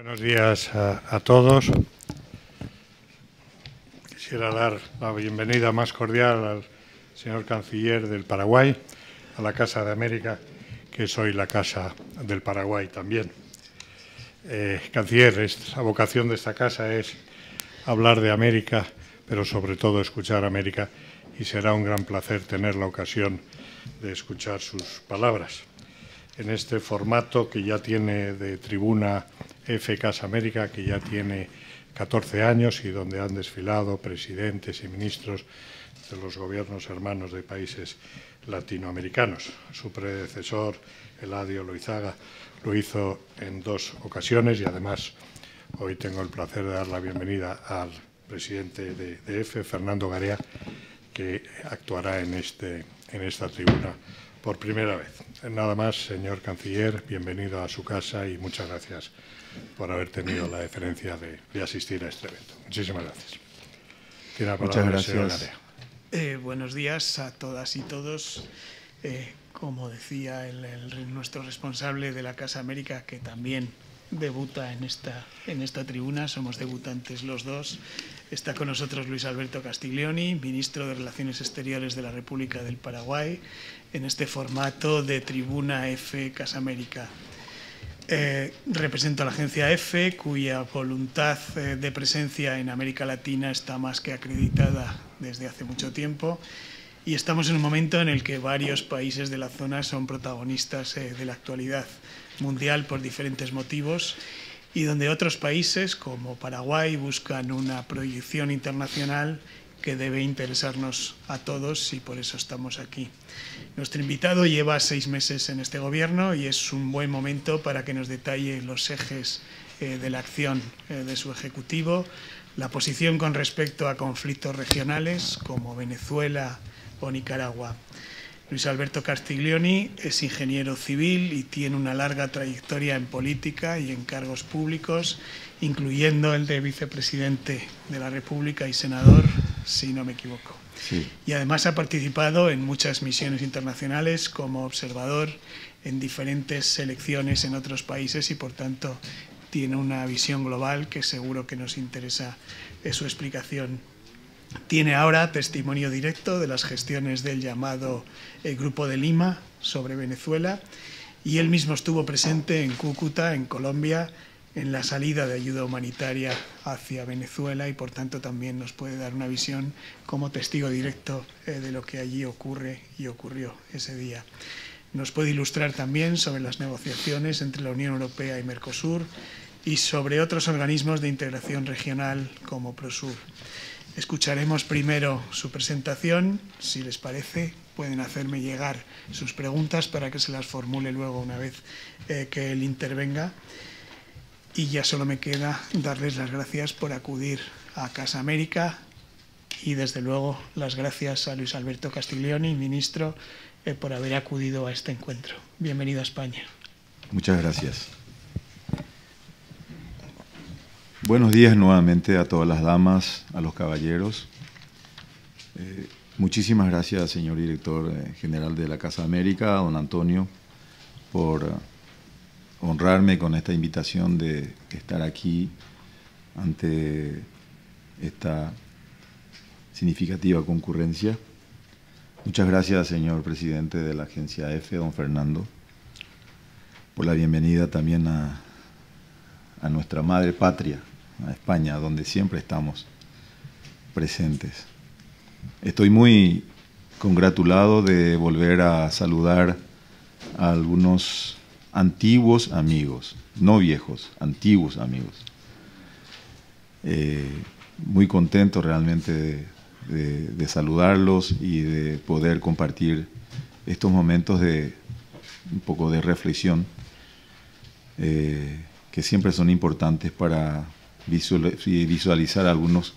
Buenos días a, todos. Quisiera dar la bienvenida más cordial al señor canciller del Paraguay, a la Casa de América, que es hoy la Casa del Paraguay también. Eh, canciller, la vocación de esta casa es hablar de América, pero sobre todo escuchar América, y será un gran placer tener la ocasión de escuchar sus palabras en este formato que ya tiene de tribuna F Casa América, que ya tiene 14 años y donde han desfilado presidentes y ministros de los gobiernos hermanos de países latinoamericanos. Su predecesor, Eladio Loizaga, lo hizo en dos ocasiones y además hoy tengo el placer de dar la bienvenida al presidente de, de EFE, Fernando Garea, que actuará en, este, en esta tribuna por primera vez. Nada más, señor canciller, bienvenido a su casa y muchas gracias por haber tenido la deferencia de, asistir a este evento. Muchísimas gracias. Tiene la palabra muchas gracias. Eh, buenos días a todas y todos. Eh, como decía el, nuestro responsable de la Casa América, que también debuta en esta, en esta tribuna, somos debutantes los dos. Está con nosotros Luis Alberto Castiglioni, ministro de Relaciones Exteriores de la República del Paraguay, en este formato de Tribuna F Casa América. Eh, represento a la agencia F, cuya voluntad eh, de presencia en América Latina está más que acreditada desde hace mucho tiempo y estamos en un momento en el que varios países de la zona son protagonistas eh, de la actualidad mundial por diferentes motivos y donde otros países como Paraguay buscan una proyección internacional que debe interesarnos a todos y por eso estamos aquí. Nuestro invitado lleva seis meses en este gobierno y es un buen momento para que nos detalle los ejes eh, de la acción eh, de su Ejecutivo, la posición con respecto a conflictos regionales como Venezuela o Nicaragua. Luis Alberto Castiglioni es ingeniero civil y tiene una larga trayectoria en política y en cargos públicos, incluyendo el de vicepresidente de la República y senador si no me equivoco. Y además ha participado en muchas misiones internacionales como observador en diferentes selecciones en otros países y por tanto tiene una visión global que seguro que nos interesa eh, su explicación. Tiene ahora testimonio directo de las gestiones del llamado eh, Grupo de Lima sobre Venezuela y él mismo estuvo presente en Cúcuta, en Colombia, en la salida de ayuda humanitaria hacia Venezuela y por tanto también nos puede dar una visión como testigo directo eh, de lo que allí ocurre y ocurrió ese día. Nos puede ilustrar también sobre las negociaciones entre la Unión Europea y Mercosur y sobre otros organismos de integración regional como Prosur. Escucharemos primero su presentación, si les parece, pueden hacerme llegar sus preguntas para que se las formule luego una vez eh, que él intervenga. Y ya solo me queda darles las gracias por acudir a Casa América y desde luego las gracias a Luis Alberto Castiglioni, ministro, eh, por haber acudido a este encuentro. Bienvenido a España. Muchas gracias. Buenos días nuevamente a todas las damas, a los caballeros. Eh, muchísimas gracias, señor director eh, general de la Casa América, don Antonio, por honrarme con esta invitación de estar aquí ante esta significativa concurrencia. Muchas gracias, señor presidente de la agencia EFE, don Fernando, por la bienvenida también a, a nuestra madre patria, a España, donde siempre estamos presentes. Estoy muy congratulado de volver a saludar a algunos antiguos amigos, no viejos, antiguos amigos. Eh, muy contento realmente de, saludarlos y de poder compartir estos momentos de un poco de reflexión eh, que siempre son importantes para visualizar algunos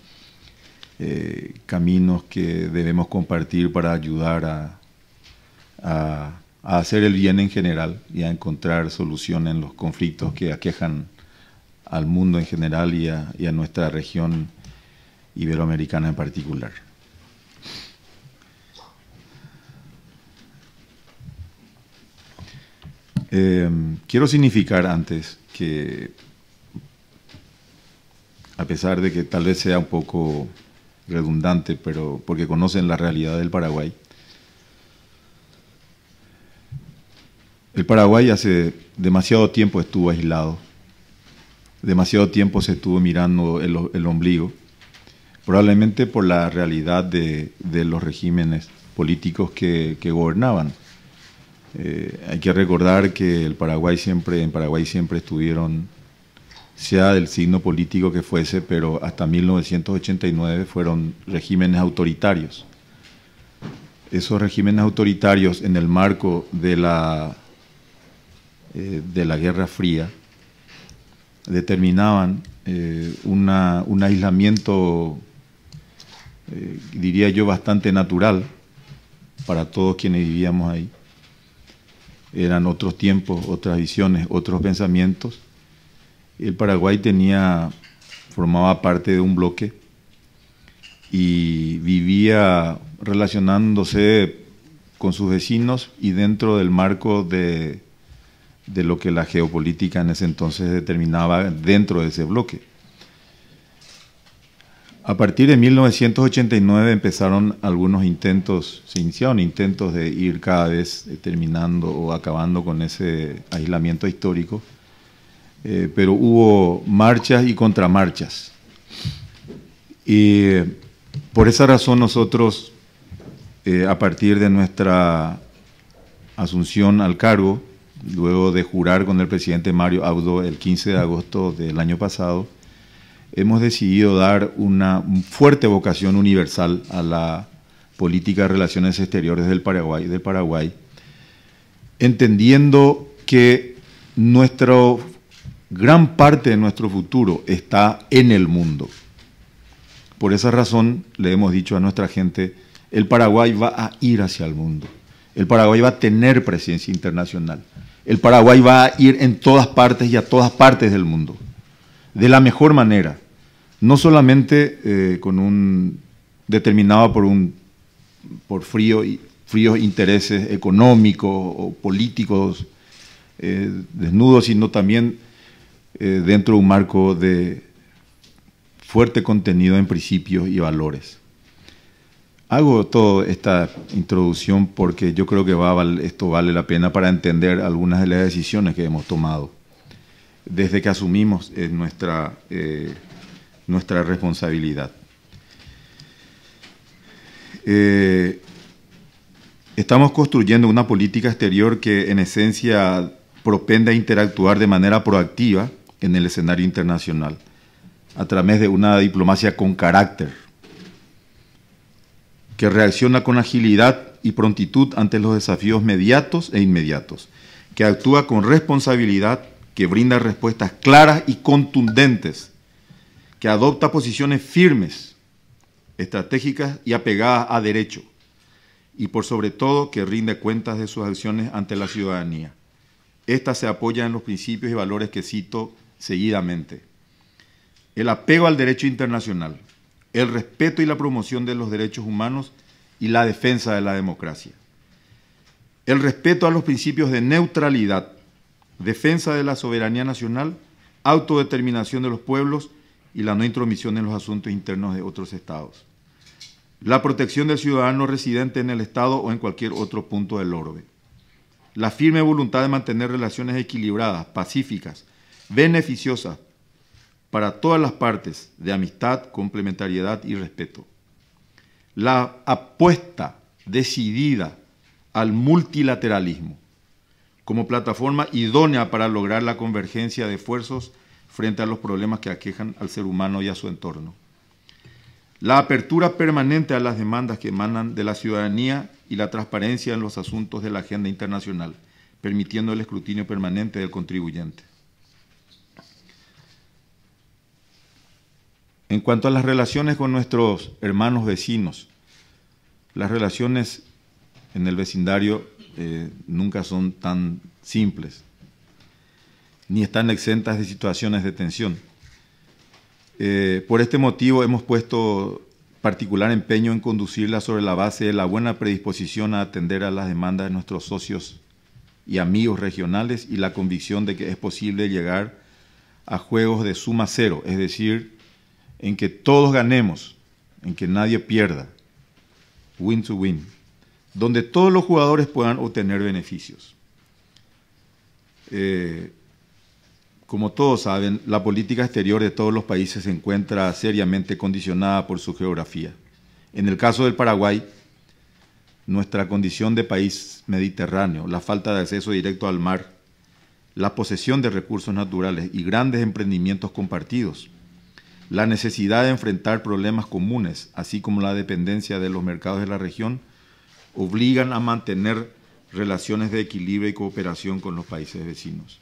eh, caminos que debemos compartir para ayudar a a hacer el bien en general y a encontrar solución en los conflictos que aquejan al mundo en general y a, nuestra región iberoamericana en particular. Em, quiero significar antes que, a pesar de que tal vez sea un poco redundante, pero porque conocen la realidad del Paraguay, El Paraguay hace demasiado tiempo estuvo aislado, demasiado tiempo se estuvo mirando el, ombligo, probablemente por la realidad de, los regímenes políticos que, gobernaban. Eh, hay que recordar que el Paraguay siempre, en Paraguay siempre estuvieron, sea del signo político que fuese, pero hasta 1989 fueron regímenes autoritarios. Esos regímenes autoritarios en el marco de la eh, de la Guerra Fría determinaban eh, un aislamiento, eh, diría yo, bastante natural para todos quienes vivíamos ahí. Eran otros tiempos, otras visiones, otros pensamientos. El Paraguay tenía, formaba parte de un bloque y vivía relacionándose con sus vecinos y dentro del marco de de lo que la geopolítica en ese entonces determinaba dentro de ese bloque. A partir de 1989 empezaron algunos intentos, se iniciaron intentos de ir cada vez terminando o acabando con ese aislamiento histórico, eh, pero hubo marchas y contramarchas. Y por esa razón nosotros, eh, a partir de nuestra asunción al cargo, luego de jurar con el presidente Mario Abdo el 15 de agosto del año pasado, hemos decidido dar una fuerte vocación universal a la política de relaciones exteriores del Paraguay, del Paraguay entendiendo que nuestro, gran parte de nuestro futuro está en el mundo. Por esa razón le hemos dicho a nuestra gente, el Paraguay va a ir hacia el mundo. El Paraguay va a tener presencia internacional el Paraguay va a ir en todas partes y a todas partes del mundo, de la mejor manera, no solamente eh, con un determinado por un por frío y fríos intereses económicos o políticos eh, desnudos, sino también eh, dentro de un marco de fuerte contenido en principios y valores. Hago toda esta introducción porque yo creo que va, esto vale la pena para entender algunas de las decisiones que hemos tomado desde que asumimos eh, nuestra, eh, nuestra responsabilidad. Eh, estamos construyendo una política exterior que en esencia propende a interactuar de manera proactiva en el escenario internacional, a través de una diplomacia con carácter, que reacciona con agilidad y prontitud ante los desafíos mediatos e inmediatos, que actúa con responsabilidad, que brinda respuestas claras y contundentes, que adopta posiciones firmes, estratégicas y apegadas a derecho, y por sobre todo que rinde cuentas de sus acciones ante la ciudadanía. Esta se apoya en los principios y valores que cito seguidamente. El apego al derecho internacional, el respeto y la promoción de los derechos humanos, y la defensa de la democracia. El respeto a los principios de neutralidad, defensa de la soberanía nacional, autodeterminación de los pueblos y la no intromisión en los asuntos internos de otros estados. La protección del ciudadano residente en el estado o en cualquier otro punto del orbe. La firme voluntad de mantener relaciones equilibradas, pacíficas, beneficiosas para todas las partes, de amistad, complementariedad y respeto la apuesta decidida al multilateralismo como plataforma idónea para lograr la convergencia de esfuerzos frente a los problemas que aquejan al ser humano y a su entorno. La apertura permanente a las demandas que emanan de la ciudadanía y la transparencia en los asuntos de la agenda internacional, permitiendo el escrutinio permanente del contribuyente. En cuanto a las relaciones con nuestros hermanos vecinos, las relaciones en el vecindario eh, nunca son tan simples, ni están exentas de situaciones de tensión. Eh, por este motivo hemos puesto particular empeño en conducirla sobre la base de la buena predisposición a atender a las demandas de nuestros socios y amigos regionales y la convicción de que es posible llegar a juegos de suma cero, es decir, en que todos ganemos, en que nadie pierda, win to win, donde todos los jugadores puedan obtener beneficios. Eh, como todos saben, la política exterior de todos los países se encuentra seriamente condicionada por su geografía. En el caso del Paraguay, nuestra condición de país mediterráneo, la falta de acceso directo al mar, la posesión de recursos naturales y grandes emprendimientos compartidos la necesidad de enfrentar problemas comunes, así como la dependencia de los mercados de la región, obligan a mantener relaciones de equilibrio y cooperación con los países vecinos.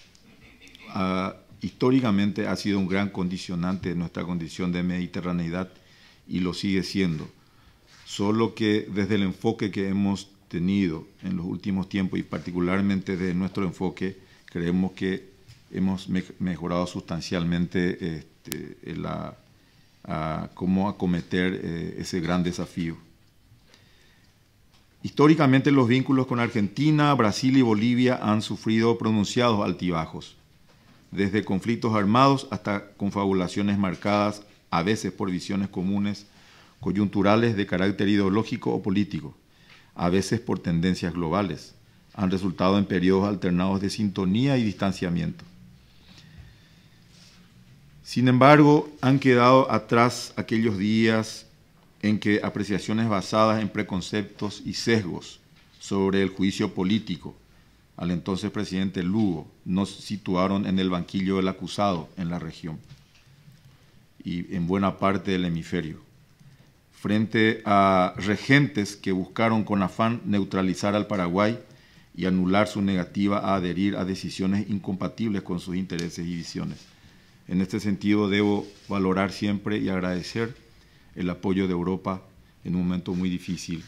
Ah, históricamente ha sido un gran condicionante de nuestra condición de mediterraneidad y lo sigue siendo. Solo que desde el enfoque que hemos tenido en los últimos tiempos y particularmente desde nuestro enfoque, creemos que hemos mejorado sustancialmente este, la, cómo acometer eh, ese gran desafío. Históricamente los vínculos con Argentina, Brasil y Bolivia han sufrido pronunciados altibajos, desde conflictos armados hasta confabulaciones marcadas a veces por visiones comunes, coyunturales de carácter ideológico o político, a veces por tendencias globales. Han resultado en periodos alternados de sintonía y distanciamiento. Sin embargo, han quedado atrás aquellos días en que apreciaciones basadas en preconceptos y sesgos sobre el juicio político al entonces presidente Lugo nos situaron en el banquillo del acusado en la región y en buena parte del hemisferio, frente a regentes que buscaron con afán neutralizar al Paraguay y anular su negativa a adherir a decisiones incompatibles con sus intereses y visiones. En este sentido, debo valorar siempre y agradecer el apoyo de Europa en un momento muy difícil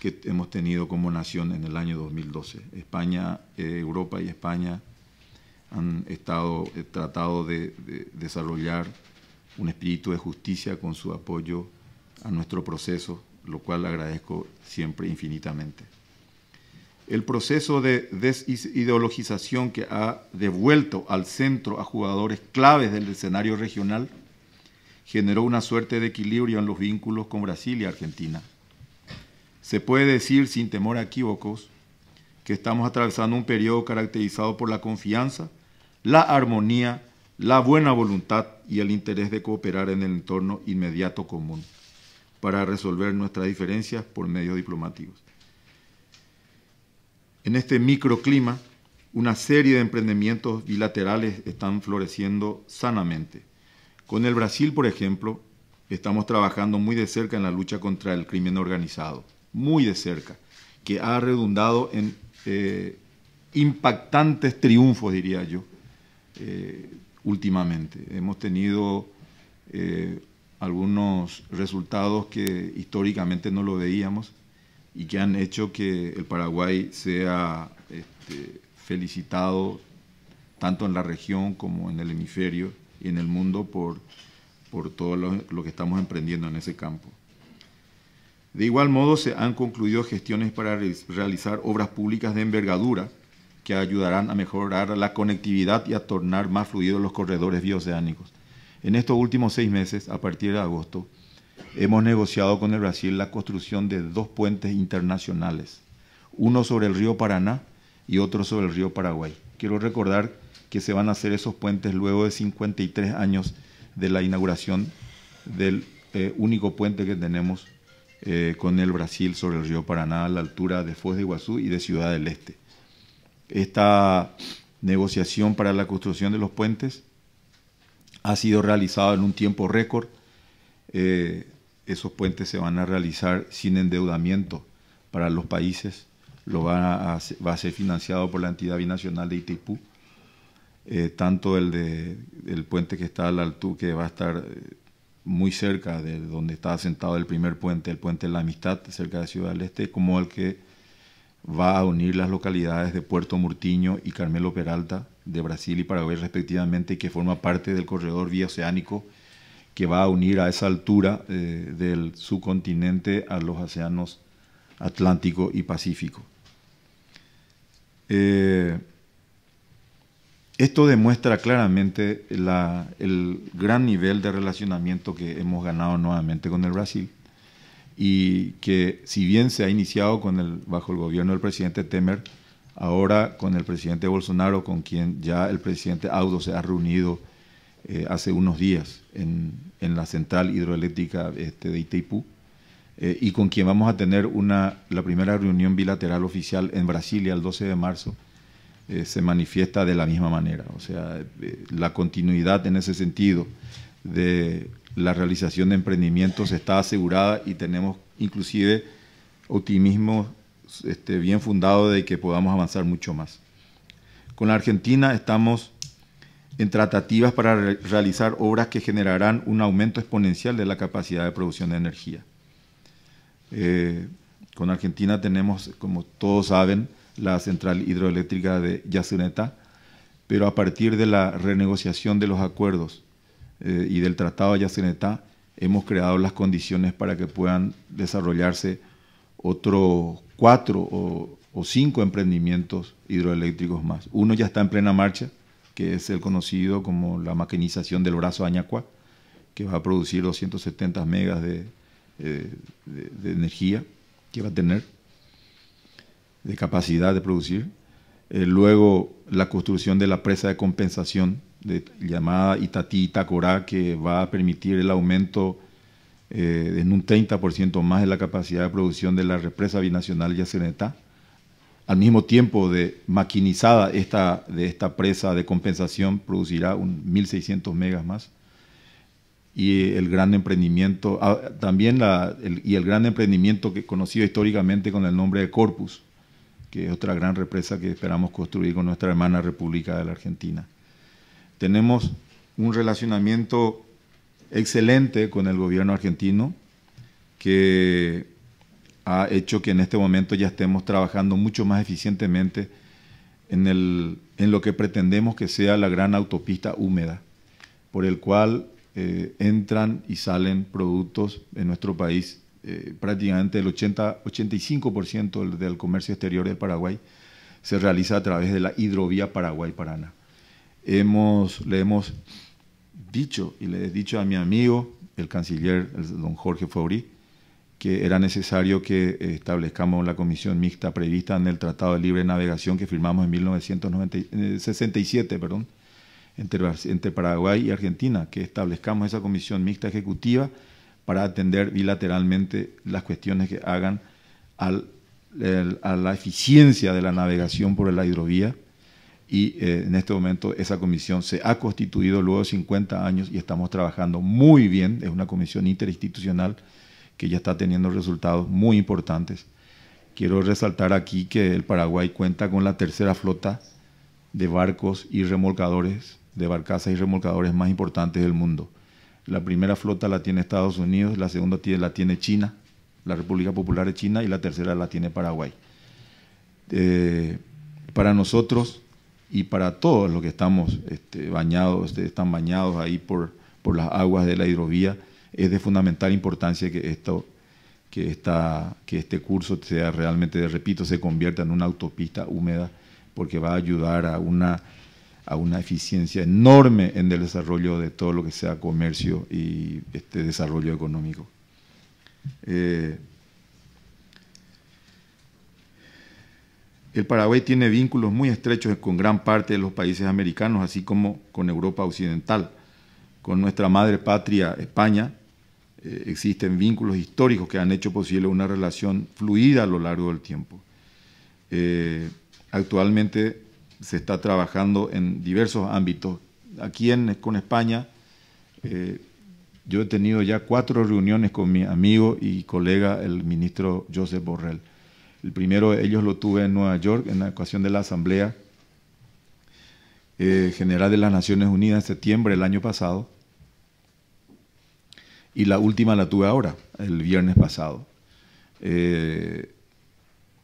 que hemos tenido como nación en el año 2012. España, eh, Europa y España han estado eh, tratado de, desarrollar un espíritu de justicia con su apoyo a nuestro proceso, lo cual agradezco siempre infinitamente el proceso de desideologización que ha devuelto al centro a jugadores claves del escenario regional generó una suerte de equilibrio en los vínculos con Brasil y Argentina. Se puede decir, sin temor a equívocos, que estamos atravesando un periodo caracterizado por la confianza, la armonía, la buena voluntad y el interés de cooperar en el entorno inmediato común para resolver nuestras diferencias por medios diplomáticos. En este microclima, una serie de emprendimientos bilaterales están floreciendo sanamente. Con el Brasil, por ejemplo, estamos trabajando muy de cerca en la lucha contra el crimen organizado, muy de cerca, que ha redundado en eh, impactantes triunfos, diría yo, eh, últimamente. Hemos tenido eh, algunos resultados que históricamente no lo veíamos y que han hecho que el Paraguay sea este, felicitado tanto en la región como en el hemisferio y en el mundo por, por todo lo, lo, que estamos emprendiendo en ese campo. De igual modo, se han concluido gestiones para realizar obras públicas de envergadura que ayudarán a mejorar la conectividad y a tornar más fluidos los corredores bioceánicos. En estos últimos seis meses, a partir de agosto, hemos negociado con el Brasil la construcción de dos puentes internacionales, uno sobre el río Paraná y otro sobre el río Paraguay. Quiero recordar que se van a hacer esos puentes luego de 53 años de la inauguración del eh, único puente que tenemos eh, con el Brasil sobre el río Paraná a la altura de Foz de Iguazú y de Ciudad del Este. Esta negociación para la construcción de los puentes ha sido realizada en un tiempo récord eh, esos puentes se van a realizar sin endeudamiento para los países, lo va a, ser financiado por la entidad binacional de Itaipú, eh, tanto el, de, el puente que está a la que va a estar eh, muy cerca de donde está asentado el primer puente, el puente de la amistad, cerca de Ciudad del Este, como el que va a unir las localidades de Puerto Murtiño y Carmelo Peralta de Brasil y Paraguay respectivamente, que forma parte del corredor vía oceánico que va a unir a esa altura eh, del subcontinente a los océanos Atlántico y Pacífico. Eh, esto demuestra claramente el gran nivel de relacionamiento que hemos ganado nuevamente con el Brasil y que si bien se ha iniciado con el, bajo el gobierno del presidente Temer, ahora con el presidente Bolsonaro, con quien ya el presidente Audo se ha reunido eh, hace unos días en, la central hidroeléctrica este, de Itaipú, eh, y con quien vamos a tener una, la primera reunión bilateral oficial en Brasilia el 12 de marzo, eh, se manifiesta de la misma manera. O sea, la continuidad en ese sentido de la realización de emprendimientos está asegurada y tenemos inclusive optimismo este, bien fundado de que podamos avanzar mucho más. Con la Argentina estamos en tratativas para realizar obras que generarán un aumento exponencial de la capacidad de producción de energía. Eh, con Argentina tenemos, como todos saben, la central hidroeléctrica de Yacyretá, pero a partir de la renegociación de los acuerdos eh, y del Tratado de Yacyretá, hemos creado las condiciones para que puedan desarrollarse otros cuatro o cinco emprendimientos hidroeléctricos más. Uno ya está en plena marcha, que es el conocido como la maquinización del brazo Añacua, que va a producir 270 megas eh, de, energía que va a tener, de capacidad de producir. Eh, luego la construcción de la presa de compensación llamada Itatí Itacorá, que va a permitir el aumento eh, en un 30% más de la capacidad de producción de la represa binacional Yacenetá al mismo tiempo de maquinizada esta, de esta presa de compensación, producirá 1.600 megas más. Y el gran emprendimiento, ah, también la, el, y el gran emprendimiento conocido históricamente con el nombre de Corpus, que es otra gran represa que esperamos construir con nuestra hermana República de la Argentina. Tenemos un relacionamiento excelente con el gobierno argentino, que ha hecho que en este momento ya estemos trabajando mucho más eficientemente en, el, en lo que pretendemos que sea la gran autopista húmeda, por el cual eh, entran y salen productos en nuestro país. Eh, prácticamente el 80, 85% del, del comercio exterior de Paraguay se realiza a través de la hidrovía Paraguay-Paraná. Hemos, le hemos dicho y le he dicho a mi amigo, el canciller don Jorge Fabri, que era necesario que eh, establezcamos la comisión mixta prevista en el Tratado de Libre Navegación que firmamos en 1967 eh, perdón, entre, Paraguay y Argentina, que establezcamos esa comisión mixta ejecutiva para atender bilateralmente las cuestiones que hagan a la eficiencia de la navegación por la hidrovía. Y eh, en este momento esa comisión se ha constituido luego de 50 años y estamos trabajando muy bien. Es una comisión interinstitucional que ya está teniendo resultados muy importantes. Quiero resaltar aquí que el Paraguay cuenta con la tercera flota de barcos y remolcadores, de barcazas y remolcadores más importantes del mundo. La primera flota la tiene Estados Unidos, la segunda la tiene China, la República Popular de China, y la tercera la tiene Paraguay. Eh, para nosotros y para todos los que estamos este, bañados, este, están bañados ahí por, por las aguas de la hidrovía, es de fundamental importancia que esto que, que este curso sea realmente, repito, se convierta en una autopista húmeda porque va a ayudar a una, a una eficiencia enorme en el desarrollo de todo lo que sea comercio y este desarrollo económico. Eh, el Paraguay tiene vínculos muy estrechos con gran parte de los países americanos, así como con Europa Occidental. Con nuestra madre patria, España, eh, existen vínculos históricos que han hecho posible una relación fluida a lo largo del tiempo. Eh, actualmente se está trabajando en diversos ámbitos. Aquí con España, eh, yo he tenido ya cuatro reuniones con mi amigo y colega, el ministro Josep Borrell. El primero de ellos lo tuve en Nueva York en la ocasión de la Asamblea General de las Naciones Unidas en septiembre del año pasado y la última la tuve ahora, el viernes pasado. Eh,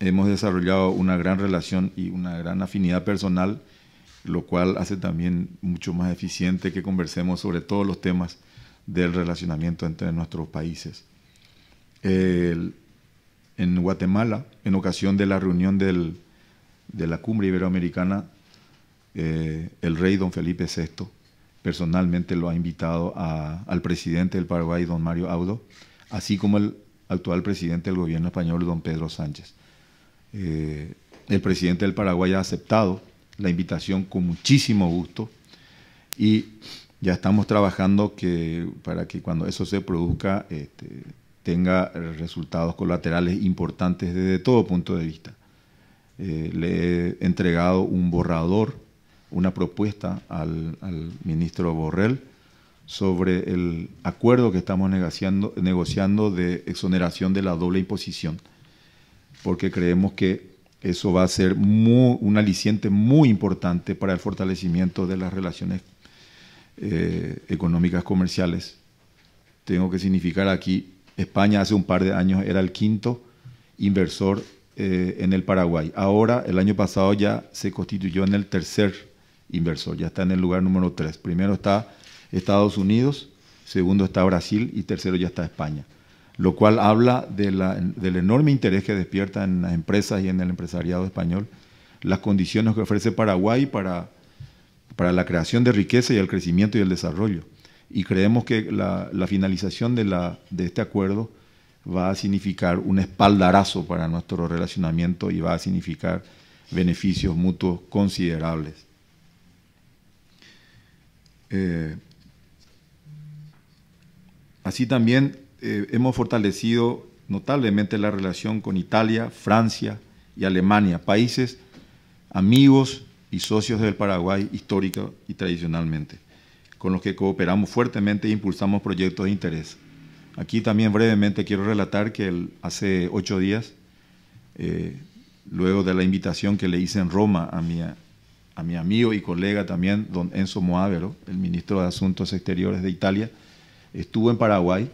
hemos desarrollado una gran relación y una gran afinidad personal, lo cual hace también mucho más eficiente que conversemos sobre todos los temas del relacionamiento entre nuestros países. en Guatemala, en ocasión de la reunión de la cumbre iberoamericana, eh, el rey don Felipe VI personalmente lo ha invitado al presidente del Paraguay, don Mario Audo, así como al actual presidente del gobierno español, don Pedro Sánchez. Eh, el presidente del Paraguay ha aceptado la invitación con muchísimo gusto y ya estamos trabajando que, para que cuando eso se produzca este, tenga resultados colaterales importantes desde todo punto de vista. Eh, le he entregado un borrador una propuesta al, ministro Borrell sobre el acuerdo que estamos negociando, negociando de exoneración de la doble imposición, porque creemos que eso va a ser un aliciente muy importante para el fortalecimiento de las relaciones eh, económicas comerciales. Tengo que significar aquí, España hace un par de años era el quinto inversor eh, en el Paraguay. Ahora, el año pasado ya se constituyó en el tercer inversor, ya está en el lugar número 3. Primero está Estados Unidos, segundo está Brasil y tercero ya está España, lo cual habla de del enorme interés que despierta en las empresas y en el empresariado español las condiciones que ofrece Paraguay para, para la creación de riqueza y el crecimiento y el desarrollo. Y creemos que la, finalización de, la, de este acuerdo va a significar un espaldarazo para nuestro relacionamiento y va a significar beneficios mutuos considerables. Eh, así también eh, hemos fortalecido notablemente la relación con Italia, Francia y Alemania, países amigos y socios del Paraguay histórico y tradicionalmente, con los que cooperamos fuertemente e impulsamos proyectos de interés. Aquí también brevemente quiero relatar que hace ocho días, eh, luego de la invitación que le hice en Roma a mi mi amigo y colega también, don Enzo Moavero, el ministro de Asuntos Exteriores de Italia, estuvo en Paraguay.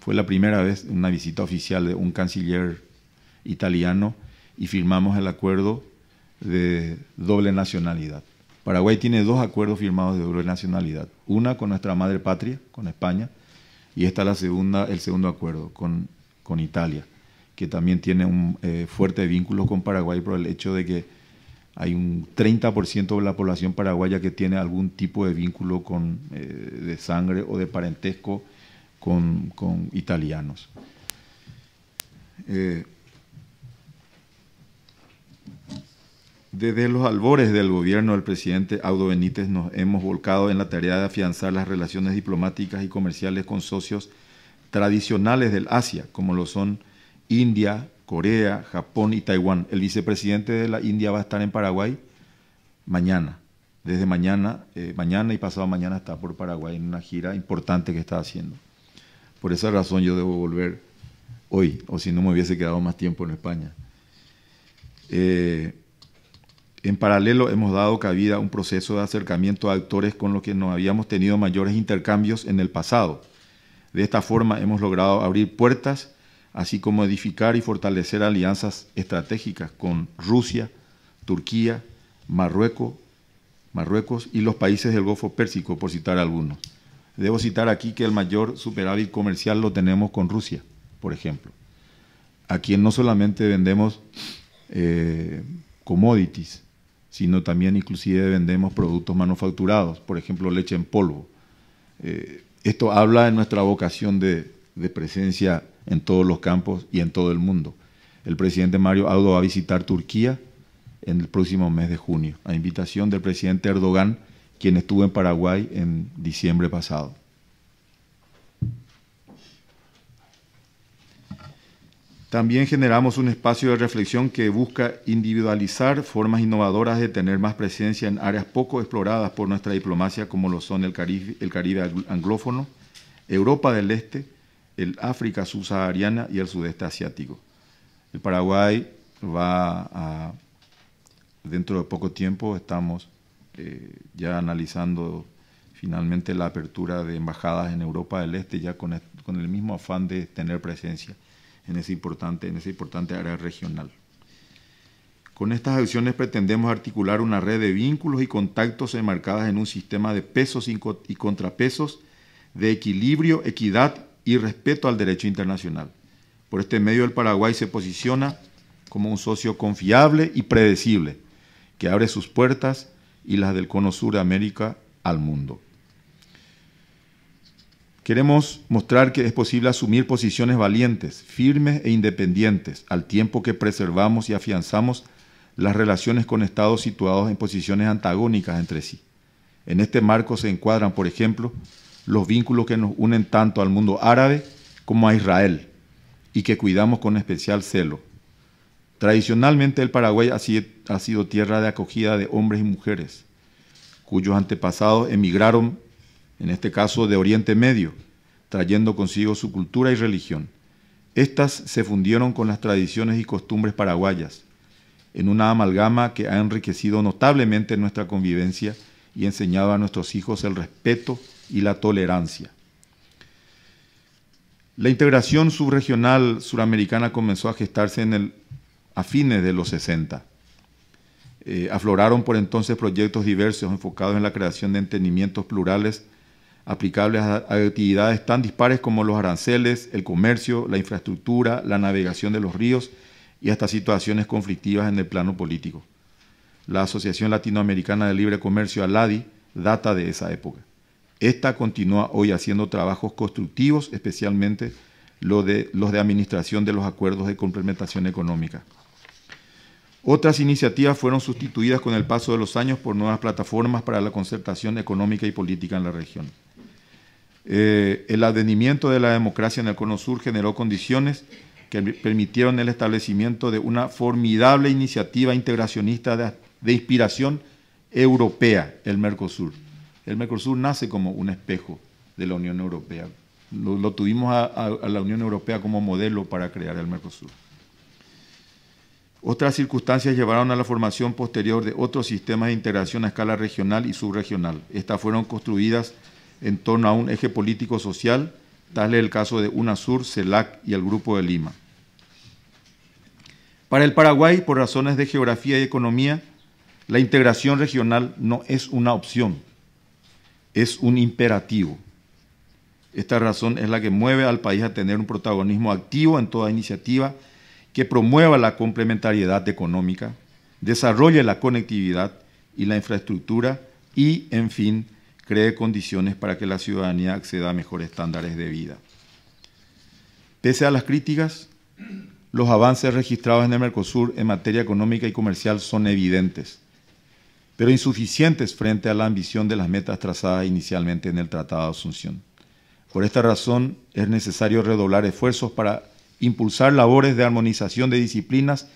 Fue la primera vez una visita oficial de un canciller italiano y firmamos el acuerdo de doble nacionalidad. Paraguay tiene dos acuerdos firmados de doble nacionalidad. Una con nuestra madre patria, con España, y esta la segunda, el segundo acuerdo con, con Italia, que también tiene un eh, fuerte vínculo con Paraguay por el hecho de que hay un 30% de la población paraguaya que tiene algún tipo de vínculo con, eh, de sangre o de parentesco con, italianos. Eh, desde los albores del gobierno del presidente Audo Benítez nos hemos volcado en la tarea de afianzar las relaciones diplomáticas y comerciales con socios tradicionales del Asia, como lo son India, Corea, Japón y Taiwán. El vicepresidente de la India va a estar en Paraguay mañana. Desde mañana, eh, mañana y pasado mañana está por Paraguay en una gira importante que está haciendo. Por esa razón yo debo volver hoy, o si no me hubiese quedado más tiempo en España. Eh, en paralelo hemos dado cabida a un proceso de acercamiento a actores con los que no habíamos tenido mayores intercambios en el pasado. De esta forma hemos logrado abrir puertas así como edificar y fortalecer alianzas estratégicas con Rusia, Turquía, Marruecos, Marruecos y los países del Golfo Pérsico, por citar algunos. Debo citar aquí que el mayor superávit comercial lo tenemos con Rusia, por ejemplo, a quien no solamente vendemos eh, commodities, sino también inclusive vendemos productos manufacturados, por ejemplo, leche en polvo. Eh, esto habla de nuestra vocación de, de presencia en todos los campos y en todo el mundo. El presidente Mario Audo va a visitar Turquía en el próximo mes de junio, a invitación del presidente Erdogan, quien estuvo en Paraguay en diciembre pasado. También generamos un espacio de reflexión que busca individualizar formas innovadoras de tener más presencia en áreas poco exploradas por nuestra diplomacia, como lo son el Caribe, el Caribe anglófono, Europa del Este, el África subsahariana y el sudeste asiático. El Paraguay va a, dentro de poco tiempo, estamos eh, ya analizando finalmente la apertura de embajadas en Europa del Este, ya con, el mismo afán de tener presencia en ese importante, en ese importante área regional. Con estas acciones pretendemos articular una red de vínculos y contactos enmarcadas en un sistema de pesos y contrapesos, de equilibrio, equidad y respeto al derecho internacional. Por este medio el Paraguay se posiciona como un socio confiable y predecible, que abre sus puertas y las del Cono Sur de América al mundo. Queremos mostrar que es posible asumir posiciones valientes, firmes e independientes, al tiempo que preservamos y afianzamos las relaciones con estados situados en posiciones antagónicas entre sí. En este marco se encuadran, por ejemplo, los vínculos que nos unen tanto al mundo árabe como a Israel y que cuidamos con especial celo. Tradicionalmente el Paraguay ha sido, tierra de acogida de hombres y mujeres cuyos antepasados emigraron, en este caso de Oriente Medio, trayendo consigo su cultura y religión. Estas se fundieron con las tradiciones y costumbres paraguayas, en una amalgama que ha enriquecido notablemente nuestra convivencia y enseñado a nuestros hijos el respeto y la tolerancia. La integración subregional suramericana comenzó a gestarse en el, a fines de los 60. Eh, afloraron por entonces proyectos diversos enfocados en la creación de entendimientos plurales aplicables a actividades tan dispares como los aranceles, el comercio, la infraestructura, la navegación de los ríos y hasta situaciones conflictivas en el plano político. La Asociación Latinoamericana de Libre Comercio, ALADI, data de esa época. Esta continúa hoy haciendo trabajos constructivos, especialmente los de, administración de los acuerdos de complementación económica. Otras iniciativas fueron sustituidas con el paso de los años por nuevas plataformas para la concertación económica y política en la región. Eh, el advenimiento de la democracia en el Cono Sur generó condiciones que permitieron el establecimiento de una formidable iniciativa integracionista de inspiración europea, el Mercosur el Mercosur nace como un espejo de la Unión Europea. Lo, tuvimos a, a, la Unión Europea como modelo para crear el Mercosur. Otras circunstancias llevaron a la formación posterior de otros sistemas de integración a escala regional y subregional. Estas fueron construidas en torno a un eje político-social, tal es el caso de UNASUR, CELAC y el Grupo de Lima. Para el Paraguay, por razones de geografía y economía, la integración regional no es una opción, es un imperativo. Esta razón es la que mueve al país a tener un protagonismo activo en toda iniciativa que promueva la complementariedad económica, desarrolle la conectividad y la infraestructura y, en fin, cree condiciones para que la ciudadanía acceda a mejores estándares de vida. Pese a las críticas, los avances registrados en el Mercosur en materia económica y comercial son evidentes pero insuficientes frente a la ambición de las metas trazadas inicialmente en el Tratado de Asunción. Por esta razón, es necesario redoblar esfuerzos para impulsar labores de armonización de disciplinas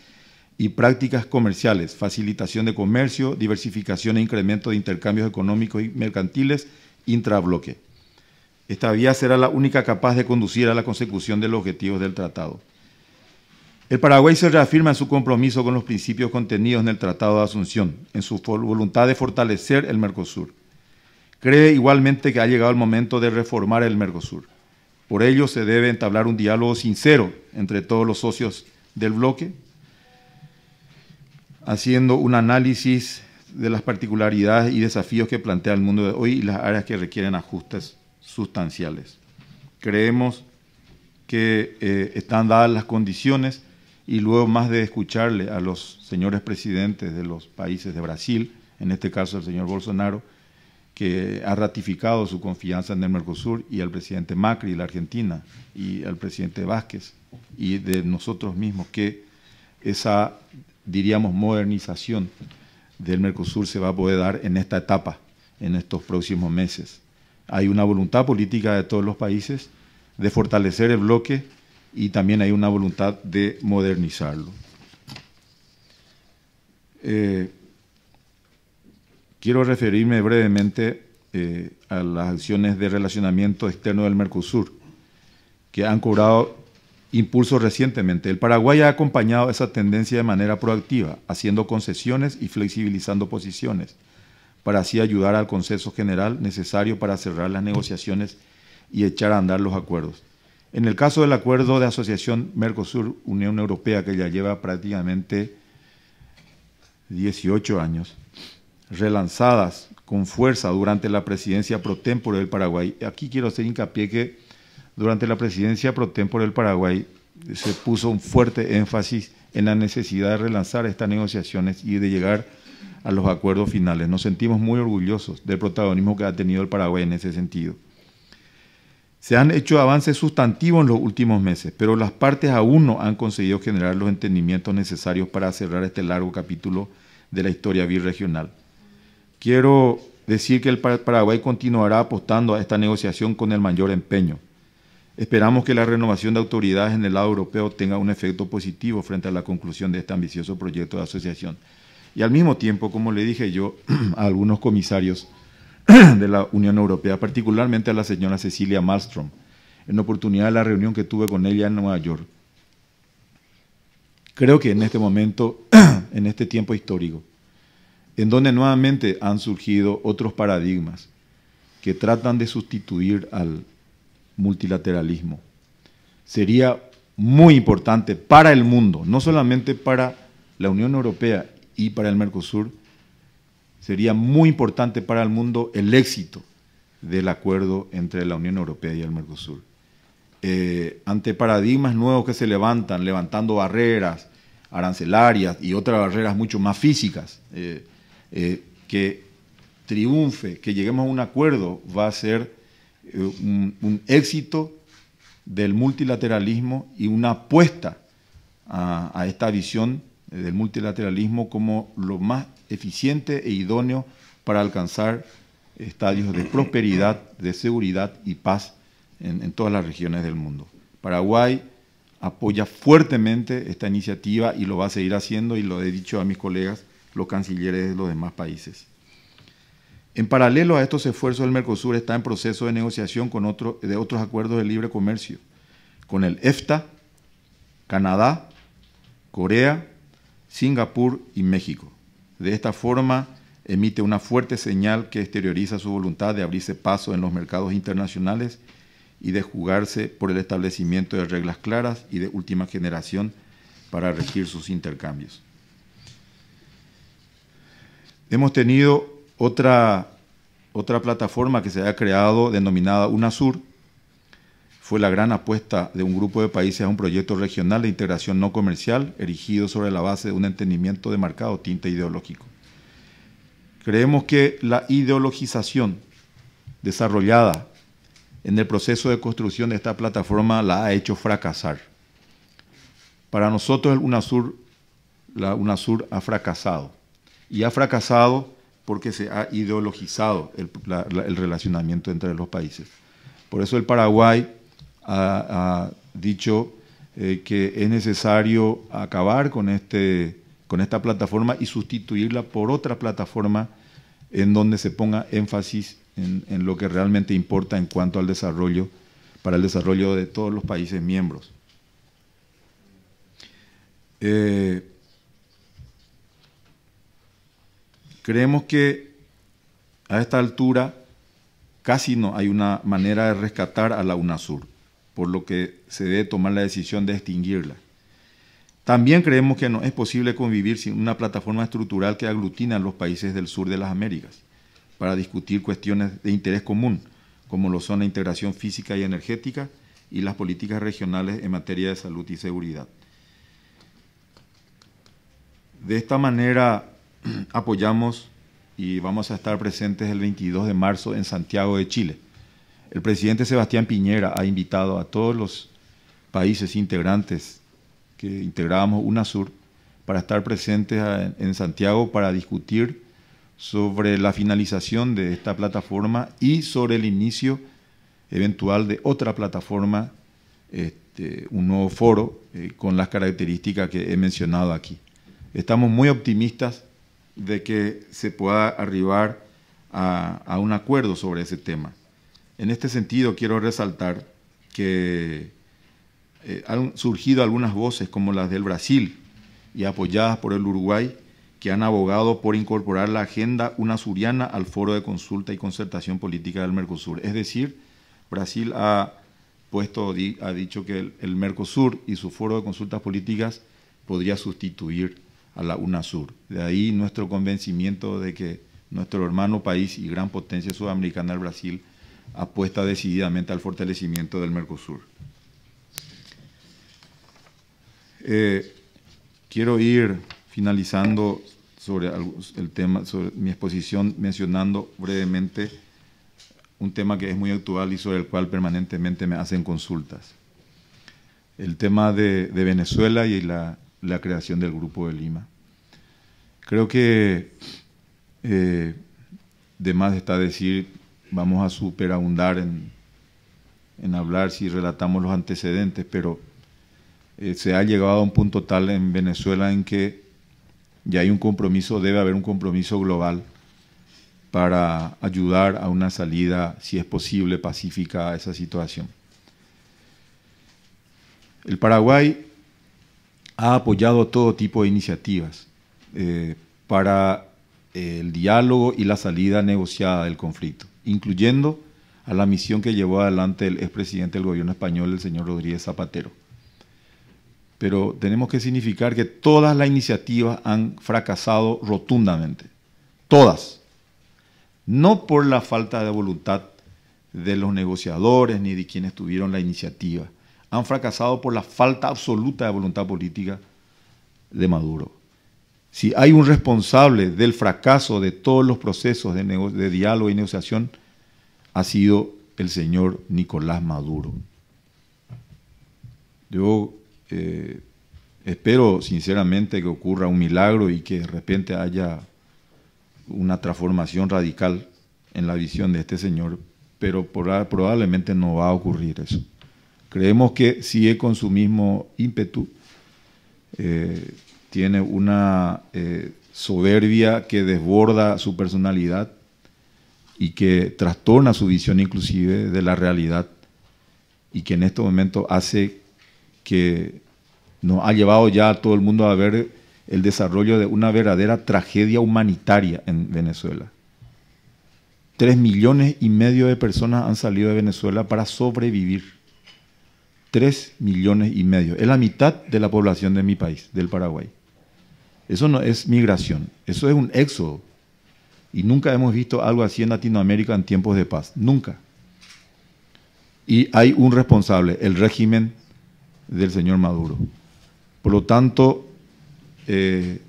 y prácticas comerciales, facilitación de comercio, diversificación e incremento de intercambios económicos y mercantiles intrabloque. Esta vía será la única capaz de conducir a la consecución de los objetivos del tratado. El Paraguay se reafirma en su compromiso con los principios contenidos en el Tratado de Asunción, en su voluntad de fortalecer el Mercosur. Cree igualmente que ha llegado el momento de reformar el Mercosur. Por ello se debe entablar un diálogo sincero entre todos los socios del bloque, haciendo un análisis de las particularidades y desafíos que plantea el mundo de hoy y las áreas que requieren ajustes sustanciales. Creemos que eh, están dadas las condiciones y luego más de escucharle a los señores presidentes de los países de Brasil, en este caso el señor Bolsonaro, que ha ratificado su confianza en el Mercosur, y al presidente Macri de la Argentina, y al presidente Vázquez, y de nosotros mismos, que esa, diríamos, modernización del Mercosur se va a poder dar en esta etapa, en estos próximos meses. Hay una voluntad política de todos los países de fortalecer el bloque y también hay una voluntad de modernizarlo. Eh, quiero referirme brevemente eh, a las acciones de relacionamiento externo del Mercosur, que han cobrado impulso recientemente. El Paraguay ha acompañado esa tendencia de manera proactiva, haciendo concesiones y flexibilizando posiciones, para así ayudar al consenso general necesario para cerrar las negociaciones y echar a andar los acuerdos. En el caso del acuerdo de asociación Mercosur-Unión Europea, que ya lleva prácticamente 18 años, relanzadas con fuerza durante la presidencia pro tempore del Paraguay. Aquí quiero hacer hincapié que durante la presidencia pro tempore del Paraguay se puso un fuerte énfasis en la necesidad de relanzar estas negociaciones y de llegar a los acuerdos finales. Nos sentimos muy orgullosos del protagonismo que ha tenido el Paraguay en ese sentido. Se han hecho avances sustantivos en los últimos meses, pero las partes aún no han conseguido generar los entendimientos necesarios para cerrar este largo capítulo de la historia birregional. Quiero decir que el Paraguay continuará apostando a esta negociación con el mayor empeño. Esperamos que la renovación de autoridades en el lado europeo tenga un efecto positivo frente a la conclusión de este ambicioso proyecto de asociación. Y al mismo tiempo, como le dije yo a algunos comisarios, de la Unión Europea, particularmente a la señora Cecilia Malmström, en oportunidad de la reunión que tuve con ella en Nueva York. Creo que en este momento, en este tiempo histórico, en donde nuevamente han surgido otros paradigmas que tratan de sustituir al multilateralismo, sería muy importante para el mundo, no solamente para la Unión Europea y para el Mercosur, sería muy importante para el mundo el éxito del acuerdo entre la Unión Europea y el Mercosur. Eh, ante paradigmas nuevos que se levantan, levantando barreras arancelarias y otras barreras mucho más físicas, eh, eh, que triunfe, que lleguemos a un acuerdo, va a ser un, éxito del multilateralismo y una apuesta a, a, esta visión del multilateralismo como lo más eficiente e idóneo para alcanzar estadios de prosperidad, de seguridad y paz en, todas las regiones del mundo. Paraguay apoya fuertemente esta iniciativa y lo va a seguir haciendo y lo he dicho a mis colegas, los cancilleres de los demás países. En paralelo a estos esfuerzos, el Mercosur está en proceso de negociación con de otros acuerdos de libre comercio, con el EFTA, Canadá, Corea, Singapur y México. De esta forma, emite una fuerte señal que exterioriza su voluntad de abrirse paso en los mercados internacionales y de jugarse por el establecimiento de reglas claras y de última generación para regir sus intercambios. Hemos tenido otra, otra plataforma que se ha creado denominada UNASUR, fue la gran apuesta de un grupo de países a un proyecto regional de integración no comercial erigido sobre la base de un entendimiento de marcado tinte ideológico. Creemos que la ideologización desarrollada en el proceso de construcción de esta plataforma la ha hecho fracasar. Para nosotros el UNASUR, la UNASUR ha fracasado. Y ha fracasado porque se ha ideologizado el, el relacionamiento entre los países. Por eso el Paraguay ha, dicho eh, que es necesario acabar con, este, con esta plataforma y sustituirla por otra plataforma en donde se ponga énfasis en, lo que realmente importa en cuanto al desarrollo, para el desarrollo de todos los países miembros. Eh, creemos que a esta altura casi no hay una manera de rescatar a la UNASUR por lo que se debe tomar la decisión de extinguirla. También creemos que no es posible convivir sin una plataforma estructural que aglutina a los países del sur de las Américas para discutir cuestiones de interés común, como lo son la integración física y energética y las políticas regionales en materia de salud y seguridad. De esta manera apoyamos y vamos a estar presentes el 22 de marzo en Santiago de Chile el presidente Sebastián Piñera ha invitado a todos los países integrantes que integrábamos UNASUR para estar presentes en Santiago para discutir sobre la finalización de esta plataforma y sobre el inicio eventual de otra plataforma, este, un nuevo foro eh, con las características que he mencionado aquí. Estamos muy optimistas de que se pueda arribar a un acuerdo sobre ese tema. En este sentido, quiero resaltar que eh, han surgido algunas voces como las del Brasil y apoyadas por el Uruguay que han abogado por incorporar la agenda unasuriana al foro de consulta y concertación política del Mercosur. Es decir, Brasil ha puesto, ha dicho que el, el Mercosur y su foro de consultas políticas podría sustituir a la UNASUR. De ahí nuestro convencimiento de que nuestro hermano país y gran potencia sudamericana, el Brasil, apuesta decididamente al fortalecimiento del Mercosur. Eh, quiero ir finalizando sobre el tema, sobre mi exposición, mencionando brevemente un tema que es muy actual y sobre el cual permanentemente me hacen consultas. El tema de, Venezuela y la, creación del Grupo de Lima. Creo que eh, de más está decir vamos a superabundar en, hablar si relatamos los antecedentes, pero eh, se ha llegado a un punto tal en Venezuela en que ya hay un compromiso, debe haber un compromiso global para ayudar a una salida, si es posible, pacífica a esa situación. El Paraguay ha apoyado todo tipo de iniciativas eh, para eh, el diálogo y la salida negociada del conflicto incluyendo a la misión que llevó adelante el expresidente del gobierno español, el señor Rodríguez Zapatero. Pero tenemos que significar que todas las iniciativas han fracasado rotundamente. Todas. No por la falta de voluntad de los negociadores ni de quienes tuvieron la iniciativa. Han fracasado por la falta absoluta de voluntad política de Maduro si hay un responsable del fracaso de todos los procesos de, diálogo y negociación, ha sido el señor Nicolás Maduro. Yo eh, espero sinceramente que ocurra un milagro y que de repente haya una transformación radical en la visión de este señor, pero probablemente no va a ocurrir eso. Creemos que sigue con su mismo ímpetu. Eh, tiene una eh, soberbia que desborda su personalidad y que trastorna su visión inclusive de la realidad y que en este momento hace que nos ha llevado ya a todo el mundo a ver el desarrollo de una verdadera tragedia humanitaria en Venezuela. Tres millones y medio de personas han salido de Venezuela para sobrevivir. Tres millones y medio. Es la mitad de la población de mi país, del Paraguay. Eso no es migración, eso es un éxodo. Y nunca hemos visto algo así en Latinoamérica en tiempos de paz, nunca. Y hay un responsable, el régimen del señor Maduro. Por lo tanto, eh,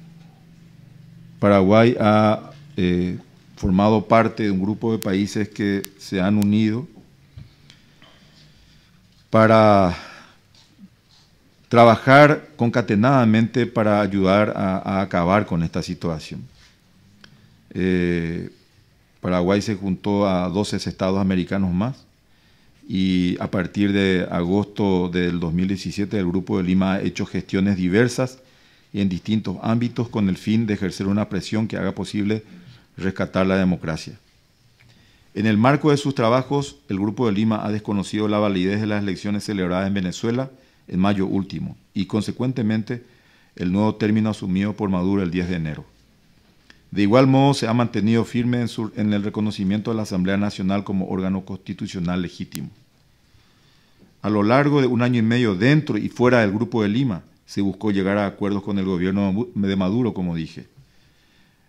Paraguay ha eh, formado parte de un grupo de países que se han unido para trabajar concatenadamente para ayudar a, acabar con esta situación. Eh, Paraguay se juntó a 12 estados americanos más y a partir de agosto del 2017 el Grupo de Lima ha hecho gestiones diversas y en distintos ámbitos con el fin de ejercer una presión que haga posible rescatar la democracia. En el marco de sus trabajos, el Grupo de Lima ha desconocido la validez de las elecciones celebradas en Venezuela en mayo último y consecuentemente el nuevo término asumido por Maduro el 10 de enero. De igual modo, se ha mantenido firme en, su, el reconocimiento de la Asamblea Nacional como órgano constitucional legítimo. A lo largo de un año y medio dentro y fuera del Grupo de Lima, se buscó llegar a acuerdos con el gobierno de Maduro, como dije.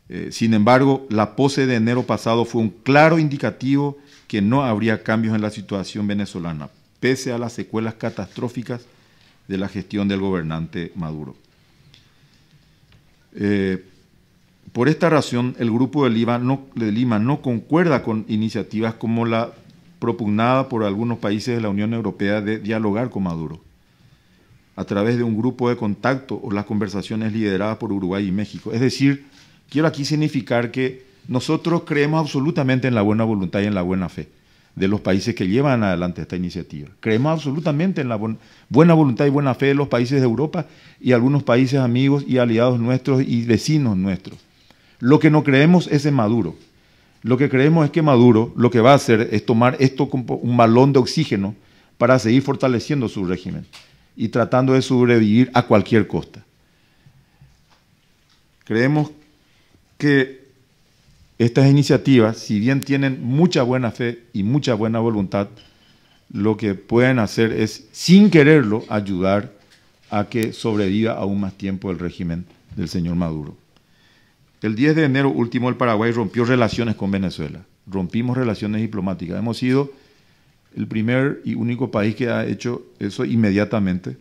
Eh, sin embargo, la pose de enero pasado fue un claro indicativo que no habría cambios en la situación venezolana, pese a las secuelas catastróficas de la gestión del gobernante Maduro. Eh, por esta razón, el Grupo no, de Lima no concuerda con iniciativas como la propugnada por algunos países de la Unión Europea de dialogar con Maduro a través de un grupo de contacto o las conversaciones lideradas por Uruguay y México. Es decir, quiero aquí significar que nosotros creemos absolutamente en la buena voluntad y en la buena fe de los países que llevan adelante esta iniciativa. Creemos absolutamente en la buena voluntad y buena fe de los países de Europa y algunos países amigos y aliados nuestros y vecinos nuestros. Lo que no creemos es en Maduro. Lo que creemos es que Maduro lo que va a hacer es tomar esto como un balón de oxígeno para seguir fortaleciendo su régimen y tratando de sobrevivir a cualquier costa. Creemos que estas iniciativas, si bien tienen mucha buena fe y mucha buena voluntad, lo que pueden hacer es, sin quererlo, ayudar a que sobreviva aún más tiempo el régimen del señor Maduro. El 10 de enero último el Paraguay rompió relaciones con Venezuela, rompimos relaciones diplomáticas. Hemos sido el primer y único país que ha hecho eso inmediatamente.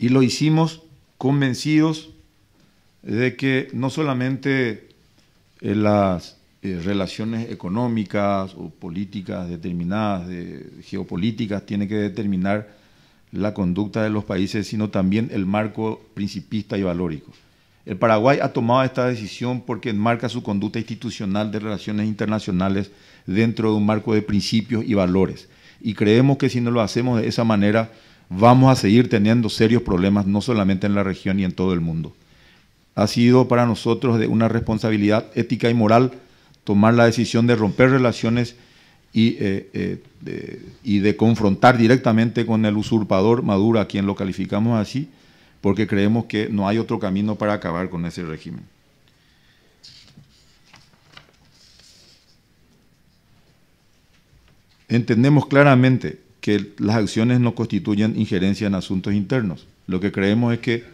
Y lo hicimos convencidos de que no solamente en las eh, relaciones económicas o políticas determinadas, de, geopolíticas, tiene que determinar la conducta de los países, sino también el marco principista y valórico. El Paraguay ha tomado esta decisión porque enmarca su conducta institucional de relaciones internacionales dentro de un marco de principios y valores. Y creemos que si no lo hacemos de esa manera, vamos a seguir teniendo serios problemas, no solamente en la región y en todo el mundo ha sido para nosotros de una responsabilidad ética y moral tomar la decisión de romper relaciones y, eh, eh, de, y de confrontar directamente con el usurpador Maduro, a quien lo calificamos así, porque creemos que no hay otro camino para acabar con ese régimen. Entendemos claramente que las acciones no constituyen injerencia en asuntos internos. Lo que creemos es que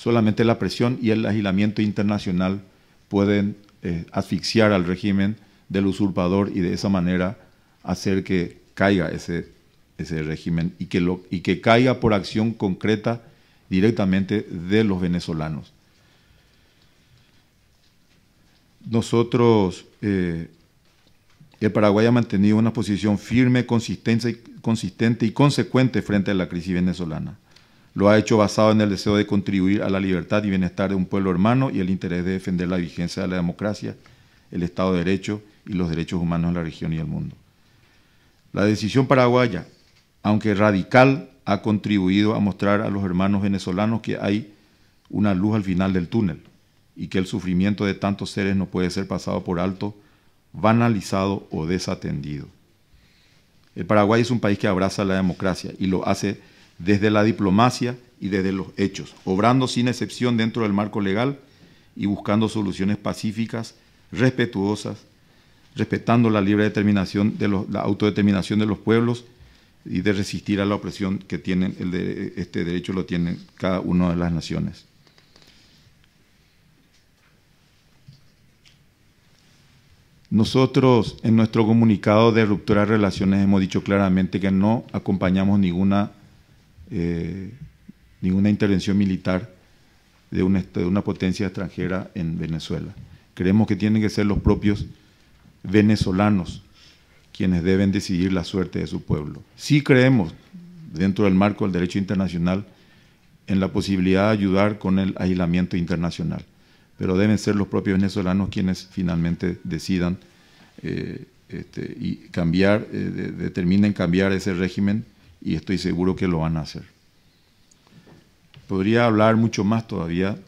solamente la presión y el aislamiento internacional pueden eh, asfixiar al régimen del usurpador y de esa manera hacer que caiga ese, ese régimen y que, y que caiga por acción concreta directamente de los venezolanos. Nosotros, eh, el Paraguay ha mantenido una posición firme, consistente y consecuente frente a la crisis venezolana. Lo ha hecho basado en el deseo de contribuir a la libertad y bienestar de un pueblo hermano y el interés de defender la vigencia de la democracia, el Estado de Derecho y los derechos humanos en la región y el mundo. La decisión paraguaya, aunque radical, ha contribuido a mostrar a los hermanos venezolanos que hay una luz al final del túnel y que el sufrimiento de tantos seres no puede ser pasado por alto, banalizado o desatendido. El Paraguay es un país que abraza la democracia y lo hace desde la diplomacia y desde los hechos, obrando sin excepción dentro del marco legal y buscando soluciones pacíficas, respetuosas, respetando la libre determinación de la autodeterminación de los pueblos y de resistir a la opresión que tienen el de, este derecho lo tienen cada una de las naciones. Nosotros en nuestro comunicado de ruptura de relaciones hemos dicho claramente que no acompañamos ninguna eh, ninguna intervención militar de una, potencia extranjera en Venezuela. Creemos que tienen que ser los propios venezolanos quienes deben decidir la suerte de su pueblo. Sí creemos, dentro del marco del derecho internacional, en la posibilidad de ayudar con el aislamiento internacional, pero deben ser los propios venezolanos quienes finalmente decidan eh, este, y cambiar, eh, determinen cambiar ese régimen y estoy seguro que lo van a hacer. Podría hablar mucho más todavía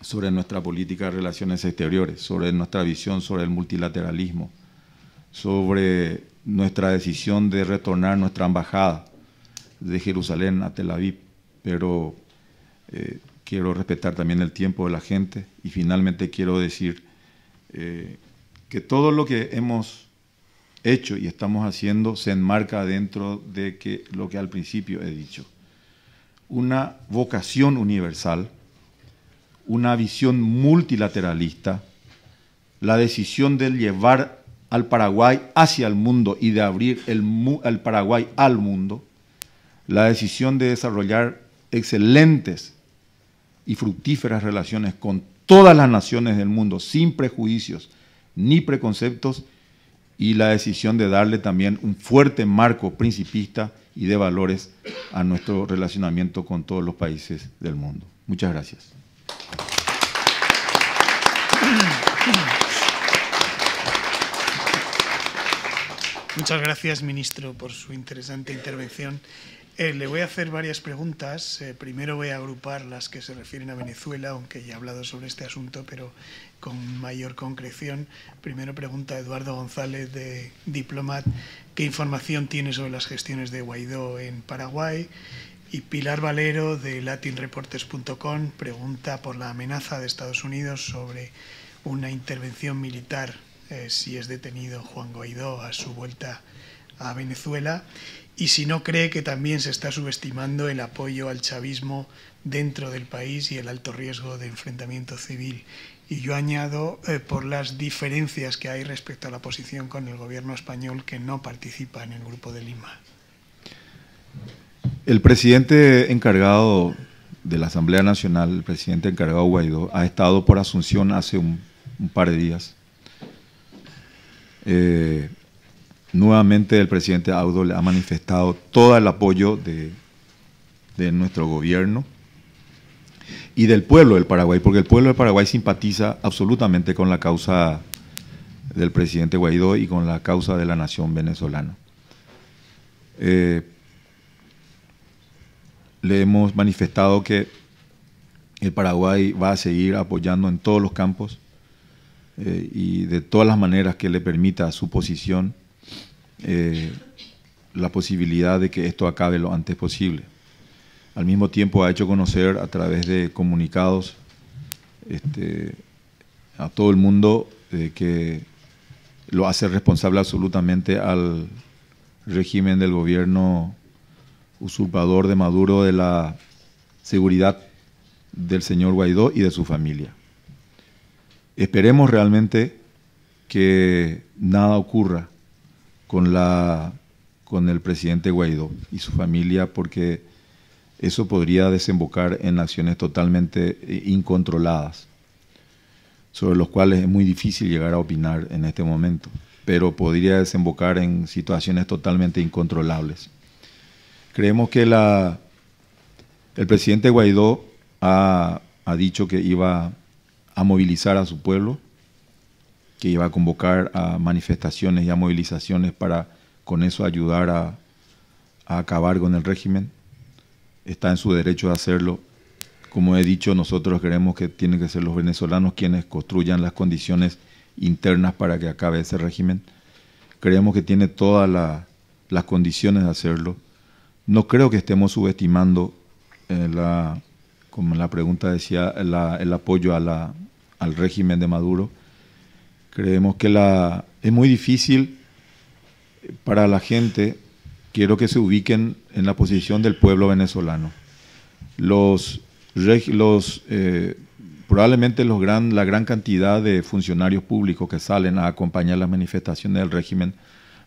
sobre nuestra política de relaciones exteriores, sobre nuestra visión sobre el multilateralismo, sobre nuestra decisión de retornar nuestra embajada de Jerusalén a Tel Aviv, pero eh, quiero respetar también el tiempo de la gente y finalmente quiero decir eh, que todo lo que hemos hecho y estamos haciendo se enmarca dentro de que, lo que al principio he dicho. Una vocación universal, una visión multilateralista, la decisión de llevar al Paraguay hacia el mundo y de abrir el Paraguay al mundo, la decisión de desarrollar excelentes y fructíferas relaciones con todas las naciones del mundo, sin prejuicios ni preconceptos, y la decisión de darle también un fuerte marco principista y de valores a nuestro relacionamiento con todos los países del mundo. Muchas gracias. Muchas gracias, ministro, por su interesante intervención. Eh, le voy a hacer varias preguntas. Eh, primero voy a agrupar las que se refieren a Venezuela, aunque ya he hablado sobre este asunto, pero con mayor concreción. Primero pregunta Eduardo González de Diplomat, ¿qué información tiene sobre las gestiones de Guaidó en Paraguay? Y Pilar Valero de latinreportes.com pregunta por la amenaza de Estados Unidos sobre una intervención militar eh, si es detenido Juan Guaidó a su vuelta a Venezuela y si no cree que también se está subestimando el apoyo al chavismo dentro del país y el alto riesgo de enfrentamiento civil y yo añado eh, por las diferencias que hay respecto a la posición con el gobierno español que no participa en el Grupo de Lima. El presidente encargado de la Asamblea Nacional, el presidente encargado Guaidó, ha estado por Asunción hace un, par de días. Eh, nuevamente el presidente Audo le ha manifestado todo el apoyo de nuestro gobierno y del pueblo del Paraguay, porque el pueblo del Paraguay simpatiza absolutamente con la causa del presidente Guaidó y con la causa de la nación venezolana. Eh, le hemos manifestado que el Paraguay va a seguir apoyando en todos los campos eh, y de todas las maneras que le permita su posición eh, la posibilidad de que esto acabe lo antes posible al mismo tiempo ha hecho conocer a través de comunicados este, a todo el mundo eh, que lo hace responsable absolutamente al régimen del gobierno usurpador de Maduro de la seguridad del señor Guaidó y de su familia. Esperemos realmente que nada ocurra con, la, con el presidente Guaidó y su familia porque eso podría desembocar en acciones totalmente eh, incontroladas, sobre los cuales es muy difícil llegar a opinar en este momento, pero podría desembocar en situaciones totalmente incontrolables. Creemos que el presidente Guaidó ha, dicho que iba a movilizar a su pueblo, que iba a convocar a manifestaciones y a movilizaciones para con eso ayudar a acabar con el régimen está en su derecho de hacerlo. Como he dicho, nosotros creemos que tienen que ser los venezolanos quienes construyan las condiciones internas para que acabe ese régimen. Creemos que tiene todas las condiciones de hacerlo. No creo que estemos subestimando, eh, la, como la pregunta decía, el apoyo a la, al régimen de Maduro. Creemos que la, es muy difícil para la gente quiero que se ubiquen en la posición del pueblo venezolano. Los, eh, probablemente los gran, la gran cantidad de funcionarios públicos que salen a acompañar las manifestaciones del régimen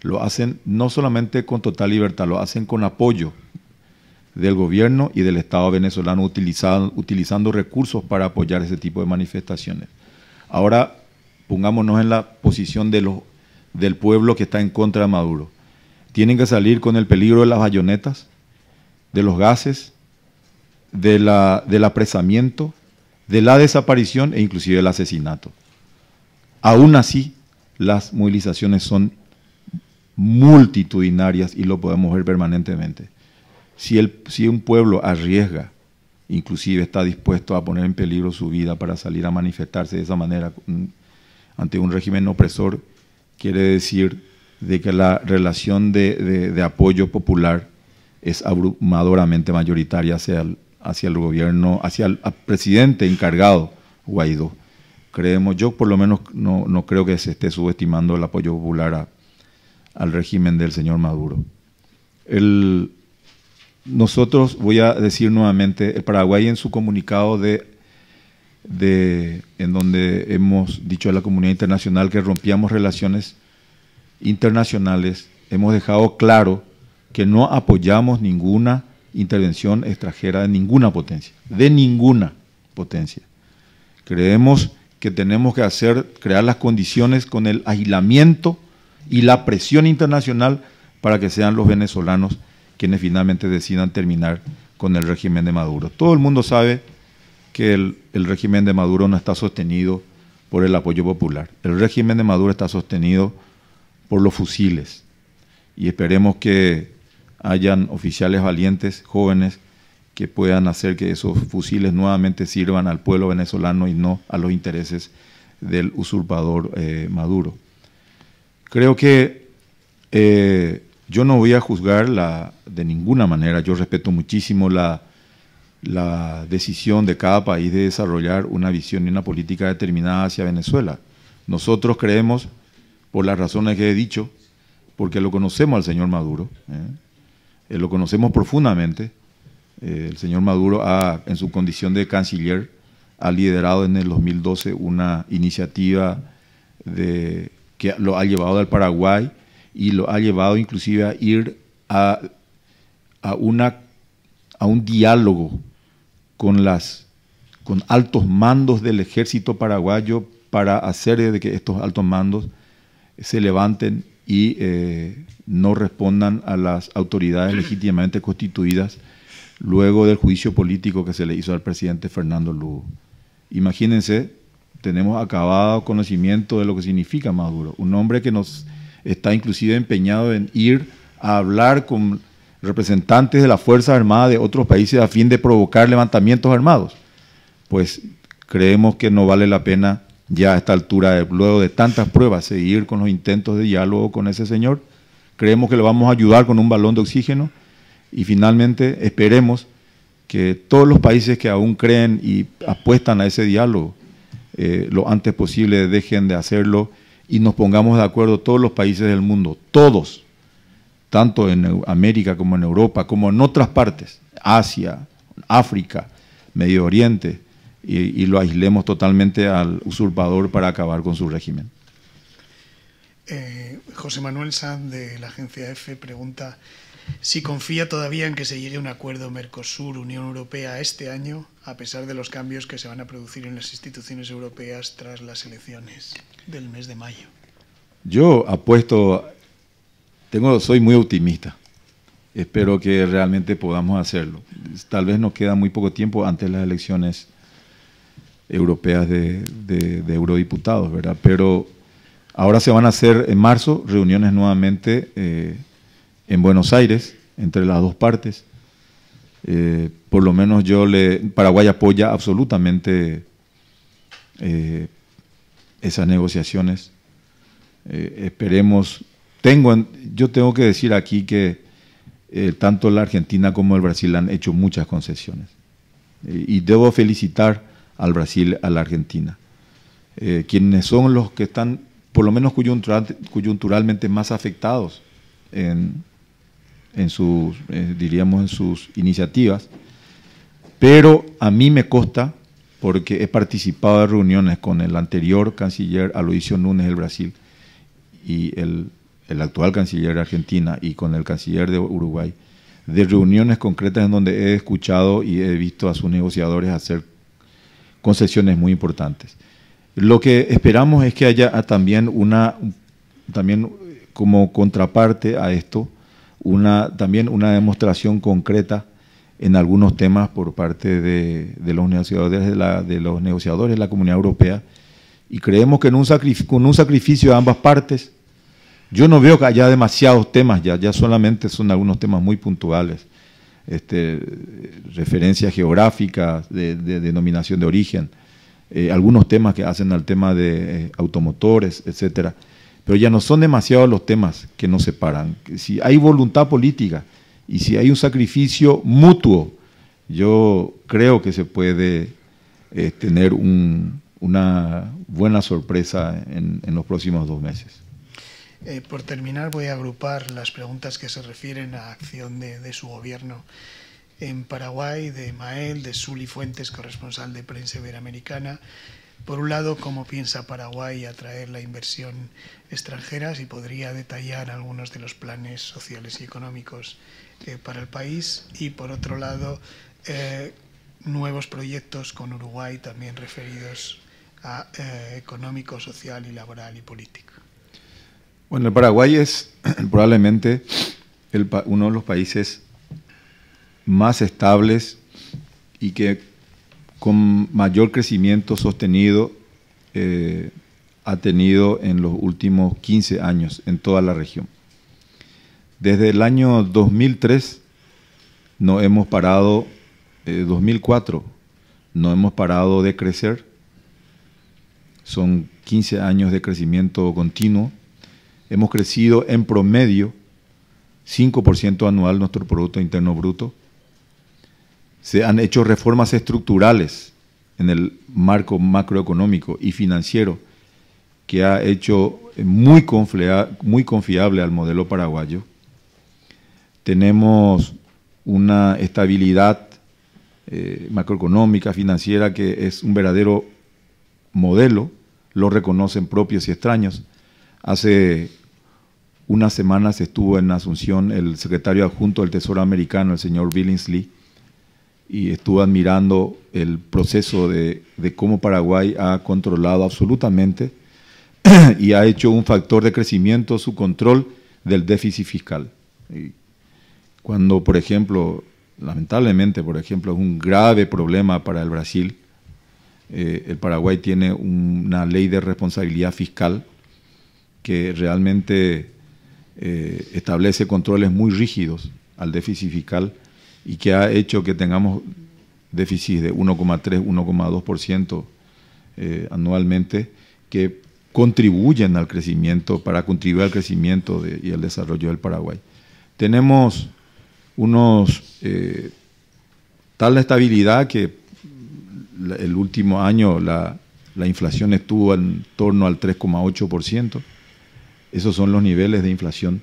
lo hacen no solamente con total libertad, lo hacen con apoyo del gobierno y del Estado venezolano utilizando recursos para apoyar ese tipo de manifestaciones. Ahora pongámonos en la posición de los, del pueblo que está en contra de Maduro tienen que salir con el peligro de las bayonetas, de los gases, de la, del apresamiento, de la desaparición e inclusive el asesinato. Aún así, las movilizaciones son multitudinarias y lo podemos ver permanentemente. Si, si un pueblo arriesga, inclusive está dispuesto a poner en peligro su vida para salir a manifestarse de esa manera mm, ante un régimen opresor, quiere decir de que la relación de, apoyo popular es abrumadoramente mayoritaria hacia el, hacia el gobierno, hacia el presidente encargado, Guaidó. Creemos, yo por lo menos no, no creo que se esté subestimando el apoyo popular al régimen del señor Maduro. nosotros, voy a decir nuevamente, el Paraguay en su comunicado de, de, en donde hemos dicho a la comunidad internacional que rompíamos relaciones internacionales hemos dejado claro que no apoyamos ninguna intervención extranjera de ninguna potencia, de ninguna potencia. Creemos que tenemos que hacer, crear las condiciones con el aislamiento y la presión internacional para que sean los venezolanos quienes finalmente decidan terminar con el régimen de Maduro. Todo el mundo sabe que el, el régimen de Maduro no está sostenido por el apoyo popular. El régimen de Maduro está sostenido por los fusiles. Y esperemos que hayan oficiales valientes, jóvenes, que puedan hacer que esos fusiles nuevamente sirvan al pueblo venezolano y no a los intereses del usurpador eh, Maduro. Creo que eh, yo no voy a juzgar la, de ninguna manera, yo respeto muchísimo la, la decisión de cada país de desarrollar una visión y una política determinada hacia Venezuela. Nosotros creemos por las razones que he dicho, porque lo conocemos al señor Maduro, ¿eh? Eh, lo conocemos profundamente. Eh, el señor Maduro, ha, en su condición de canciller, ha liderado en el 2012 una iniciativa de, que lo ha llevado al Paraguay y lo ha llevado inclusive a ir a, a, una, a un diálogo con, las, con altos mandos del ejército paraguayo para hacer de que estos altos mandos se levanten y eh, no respondan a las autoridades legítimamente constituidas luego del juicio político que se le hizo al presidente Fernando Lugo. Imagínense, tenemos acabado conocimiento de lo que significa Maduro, un hombre que nos está inclusive empeñado en ir a hablar con representantes de las Fuerzas Armadas de otros países a fin de provocar levantamientos armados. Pues creemos que no vale la pena ya a esta altura, luego de tantas pruebas, seguir con los intentos de diálogo con ese señor. Creemos que le vamos a ayudar con un balón de oxígeno y finalmente esperemos que todos los países que aún creen y apuestan a ese diálogo eh, lo antes posible dejen de hacerlo y nos pongamos de acuerdo todos los países del mundo, todos, tanto en América como en Europa, como en otras partes, Asia, África, Medio Oriente, y, lo aislemos totalmente al usurpador para acabar con su régimen. Eh, José Manuel Sanz de la agencia EFE pregunta si confía todavía en que se llegue a un acuerdo Mercosur-Unión Europea este año, a pesar de los cambios que se van a producir en las instituciones europeas tras las elecciones del mes de mayo. Yo apuesto, tengo, soy muy optimista. Espero que realmente podamos hacerlo. Tal vez nos queda muy poco tiempo antes de las elecciones europeas de, eurodiputados, ¿verdad? Pero ahora se van a hacer en marzo reuniones nuevamente eh, en Buenos Aires entre las dos partes. Eh, por lo menos yo le Paraguay apoya absolutamente eh, esas negociaciones. esperemos. Tengo, yo tengo que decir aquí que tanto la Argentina como el Brasil han hecho muchas concesiones. y debo felicitar al Brasil, a la Argentina. Eh, quienes son los que están, por lo menos coyunturalmente, más afectados en, sus, eh, diríamos, en sus iniciativas. Pero a mí me consta, porque he participado de reuniones con el anterior canciller Aloisio Núñez del Brasil y el, el actual canciller de Argentina y con el canciller de Uruguay, de reuniones concretas en donde he escuchado y he visto a sus negociadores hacer concesiones muy importantes. Lo que esperamos es que haya ah, también una, también como contraparte a esto, una, también una demostración concreta en algunos temas por parte de, los negociadores de la, los negociadores la Comunidad Europea y creemos que en un con un sacrificio de ambas partes, yo no veo que haya demasiados temas ya, ya solamente son algunos temas muy puntuales este, referencias geográficas de, denominación de origen, eh, algunos temas que hacen al tema de eh, automotores, etcétera. Pero ya no son demasiados los temas que nos separan. Si hay voluntad política y si hay un sacrificio mutuo, yo creo que se puede eh, tener una buena sorpresa en los próximos dos meses. Eh, por terminar, voy a agrupar las preguntas que se refieren a acción de, su gobierno en Paraguay, de Mael, de Suli Fuentes, corresponsal de prensa iberoamericana. Por un lado, cómo piensa Paraguay atraer la inversión extranjera, si podría detallar algunos de los planes sociales y económicos eh, para el país. Y por otro lado, eh, nuevos proyectos con Uruguay también referidos a económico, social y laboral y político. Bueno, el Paraguay es probablemente uno de los países más estables y que con mayor crecimiento sostenido eh, ha tenido en los últimos 15 años en toda la región. Desde el año 2003 no hemos parado, 2004 eh, no hemos parado de crecer, son 15 años de crecimiento continuo hemos crecido en promedio 5% anual nuestro Producto Interno Bruto. Se han hecho reformas estructurales en el marco macroeconómico y financiero que ha hecho muy, muy confiable al modelo paraguayo. Tenemos una estabilidad eh, macroeconómica, financiera, que es un verdadero modelo, lo reconocen propios y extraños. Hace unas semanas estuvo en Asunción el secretario adjunto del Tesoro Americano, el señor Billingsley, y estuvo admirando el proceso de, cómo Paraguay ha controlado absolutamente y ha hecho un factor de crecimiento su control del déficit fiscal. cuando, por ejemplo, lamentablemente, por ejemplo, es un grave problema para el Brasil, eh, el Paraguay tiene una ley de responsabilidad fiscal que realmente eh, establece controles muy rígidos al déficit fiscal y que ha hecho que tengamos déficit de 1,3, 1,2% eh, anualmente, que contribuyen al crecimiento, para contribuir al crecimiento y al desarrollo del Paraguay. Tenemos unos eh, tal estabilidad que el último año la, la inflación estuvo en torno al 3,8%. Esos son los niveles de inflación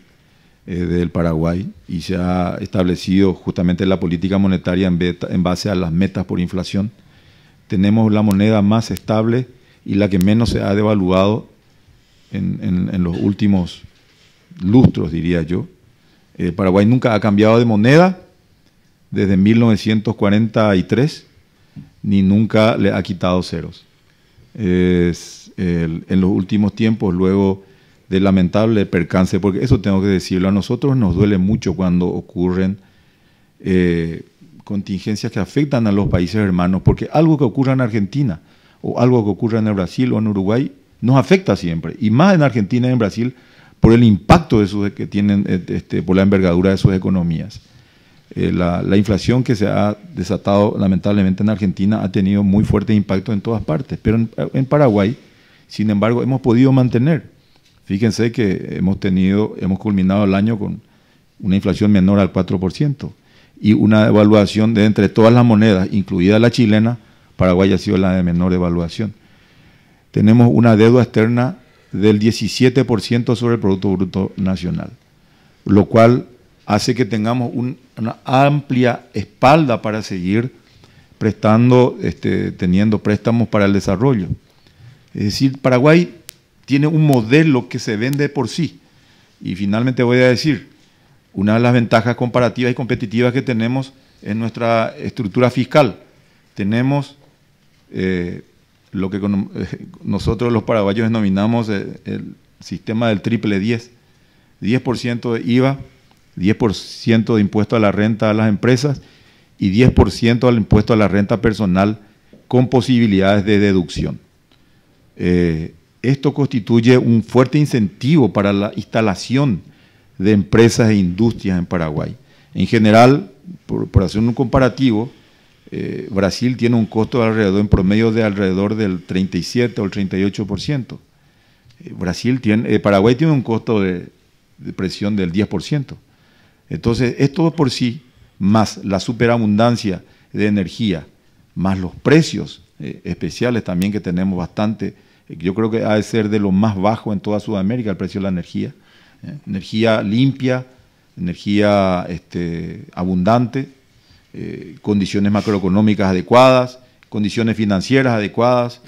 eh, del Paraguay y se ha establecido justamente la política monetaria en, base a las metas por inflación. Tenemos la moneda más estable y la que menos se ha devaluado en, los últimos lustros, diría yo. Eh, Paraguay nunca ha cambiado de moneda desde 1943, ni nunca le ha quitado ceros. en los últimos tiempos, luego de lamentable percance, porque eso tengo que decirlo, a nosotros nos duele mucho cuando ocurren eh, contingencias que afectan a los países hermanos, porque algo que ocurra en Argentina o algo que ocurra en el Brasil o en Uruguay nos afecta siempre, y más en Argentina y en Brasil por el impacto de que tienen, eh, este, por la envergadura de sus economías. Eh, la, inflación que se ha desatado lamentablemente en Argentina ha tenido muy fuerte impacto en todas partes, pero en Paraguay, sin embargo, hemos podido mantener Fíjense que hemos tenido, hemos culminado el año con una inflación menor al 4% y una devaluación de entre todas las monedas, incluida la chilena, Paraguay ha sido la de menor devaluación. Tenemos una deuda externa del 17% sobre el Producto Bruto Nacional, lo cual hace que tengamos una amplia espalda para seguir prestando, este, teniendo préstamos para el desarrollo. Es decir, Paraguay tiene un modelo que se vende por sí. Y finalmente voy a decir, una de las ventajas comparativas y competitivas que tenemos en nuestra estructura fiscal. Tenemos eh, lo que eh, nosotros los paraguayos denominamos eh, el, sistema del triple 10. 10% de IVA, 10% de impuesto a la renta a las empresas y 10% al impuesto a la renta personal con posibilidades de deducción. Esto constituye un fuerte incentivo para la instalación de empresas e industrias en Paraguay. En general, por, hacer un comparativo, eh, Brasil tiene un costo alrededor, en promedio de alrededor del 37 o el 38%. Brasil tiene, eh, Paraguay tiene un costo de, de presión del 10%. Entonces, esto por sí, más la superabundancia de energía, más los precios eh, especiales también que tenemos bastante yo creo que ha de ser de lo más bajo en toda Sudamérica el precio de la energía. ¿eh? Energía limpia, energía este, abundante, eh, condiciones macroeconómicas adecuadas, condiciones financieras adecuadas,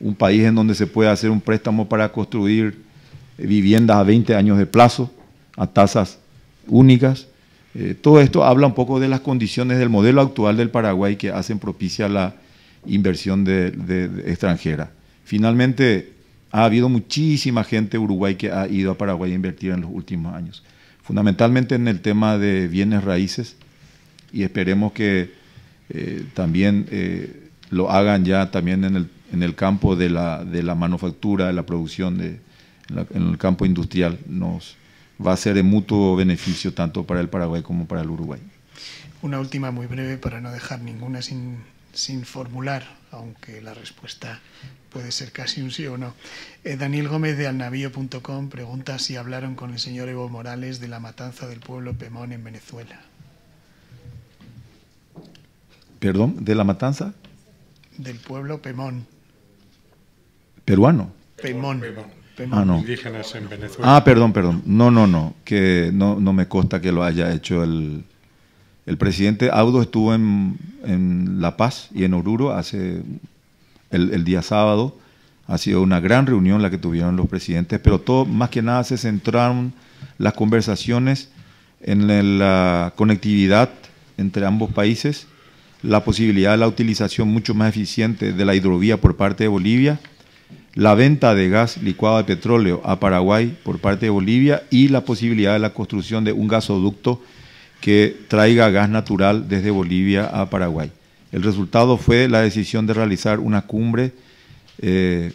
un país en donde se puede hacer un préstamo para construir eh, viviendas a 20 años de plazo, a tasas únicas. todo esto habla un poco de las condiciones del modelo actual del Paraguay que hacen propicia la inversión de extranjera. Finalmente, ha habido muchísima gente Uruguay que ha ido a Paraguay a invertir en los últimos años, fundamentalmente en el tema de bienes raíces y esperemos que eh, también eh, lo hagan ya también en el, en el campo de la, de la manufactura, de la producción, de, en, en el campo industrial. Nos va a ser de mutuo beneficio tanto para el Paraguay como para el Uruguay. Una última muy breve para no dejar ninguna sin, sin formular, aunque la respuesta puede ser casi un sí o no. Eh, Daniel Gómez de alnavío.com pregunta si hablaron con el señor Evo Morales de la matanza del pueblo Pemón en Venezuela. ¿Perdón? ¿De la matanza? Del pueblo Pemón. ¿Peruano? Pemón. Ah, no. Ah, perdón, perdón. No, no, no. Que no, no me consta que lo haya hecho el, el presidente Audo estuvo en, La Paz y en Oruro hace el, el, día sábado. Ha sido una gran reunión la que tuvieron los presidentes, pero todo, más que nada se centraron las conversaciones en la conectividad entre ambos países, la posibilidad de la utilización mucho más eficiente de la hidrovía por parte de Bolivia, la venta de gas licuado de petróleo a Paraguay por parte de Bolivia y la posibilidad de la construcción de un gasoducto que traiga gas natural desde Bolivia a Paraguay. El resultado fue la decisión de realizar una cumbre eh,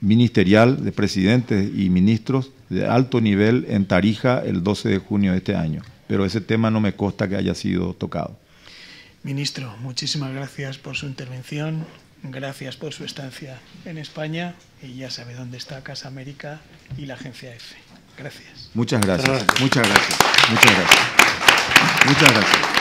ministerial de presidentes y ministros de alto nivel en Tarija el 12 de junio de este año. Pero ese tema no me consta que haya sido tocado. Ministro, muchísimas gracias por su intervención, gracias por su estancia en España y ya sabe dónde está Casa América y la Agencia EFE. Gracias. Muchas gracias. Muchas gracias. Muchas gracias. 你转转去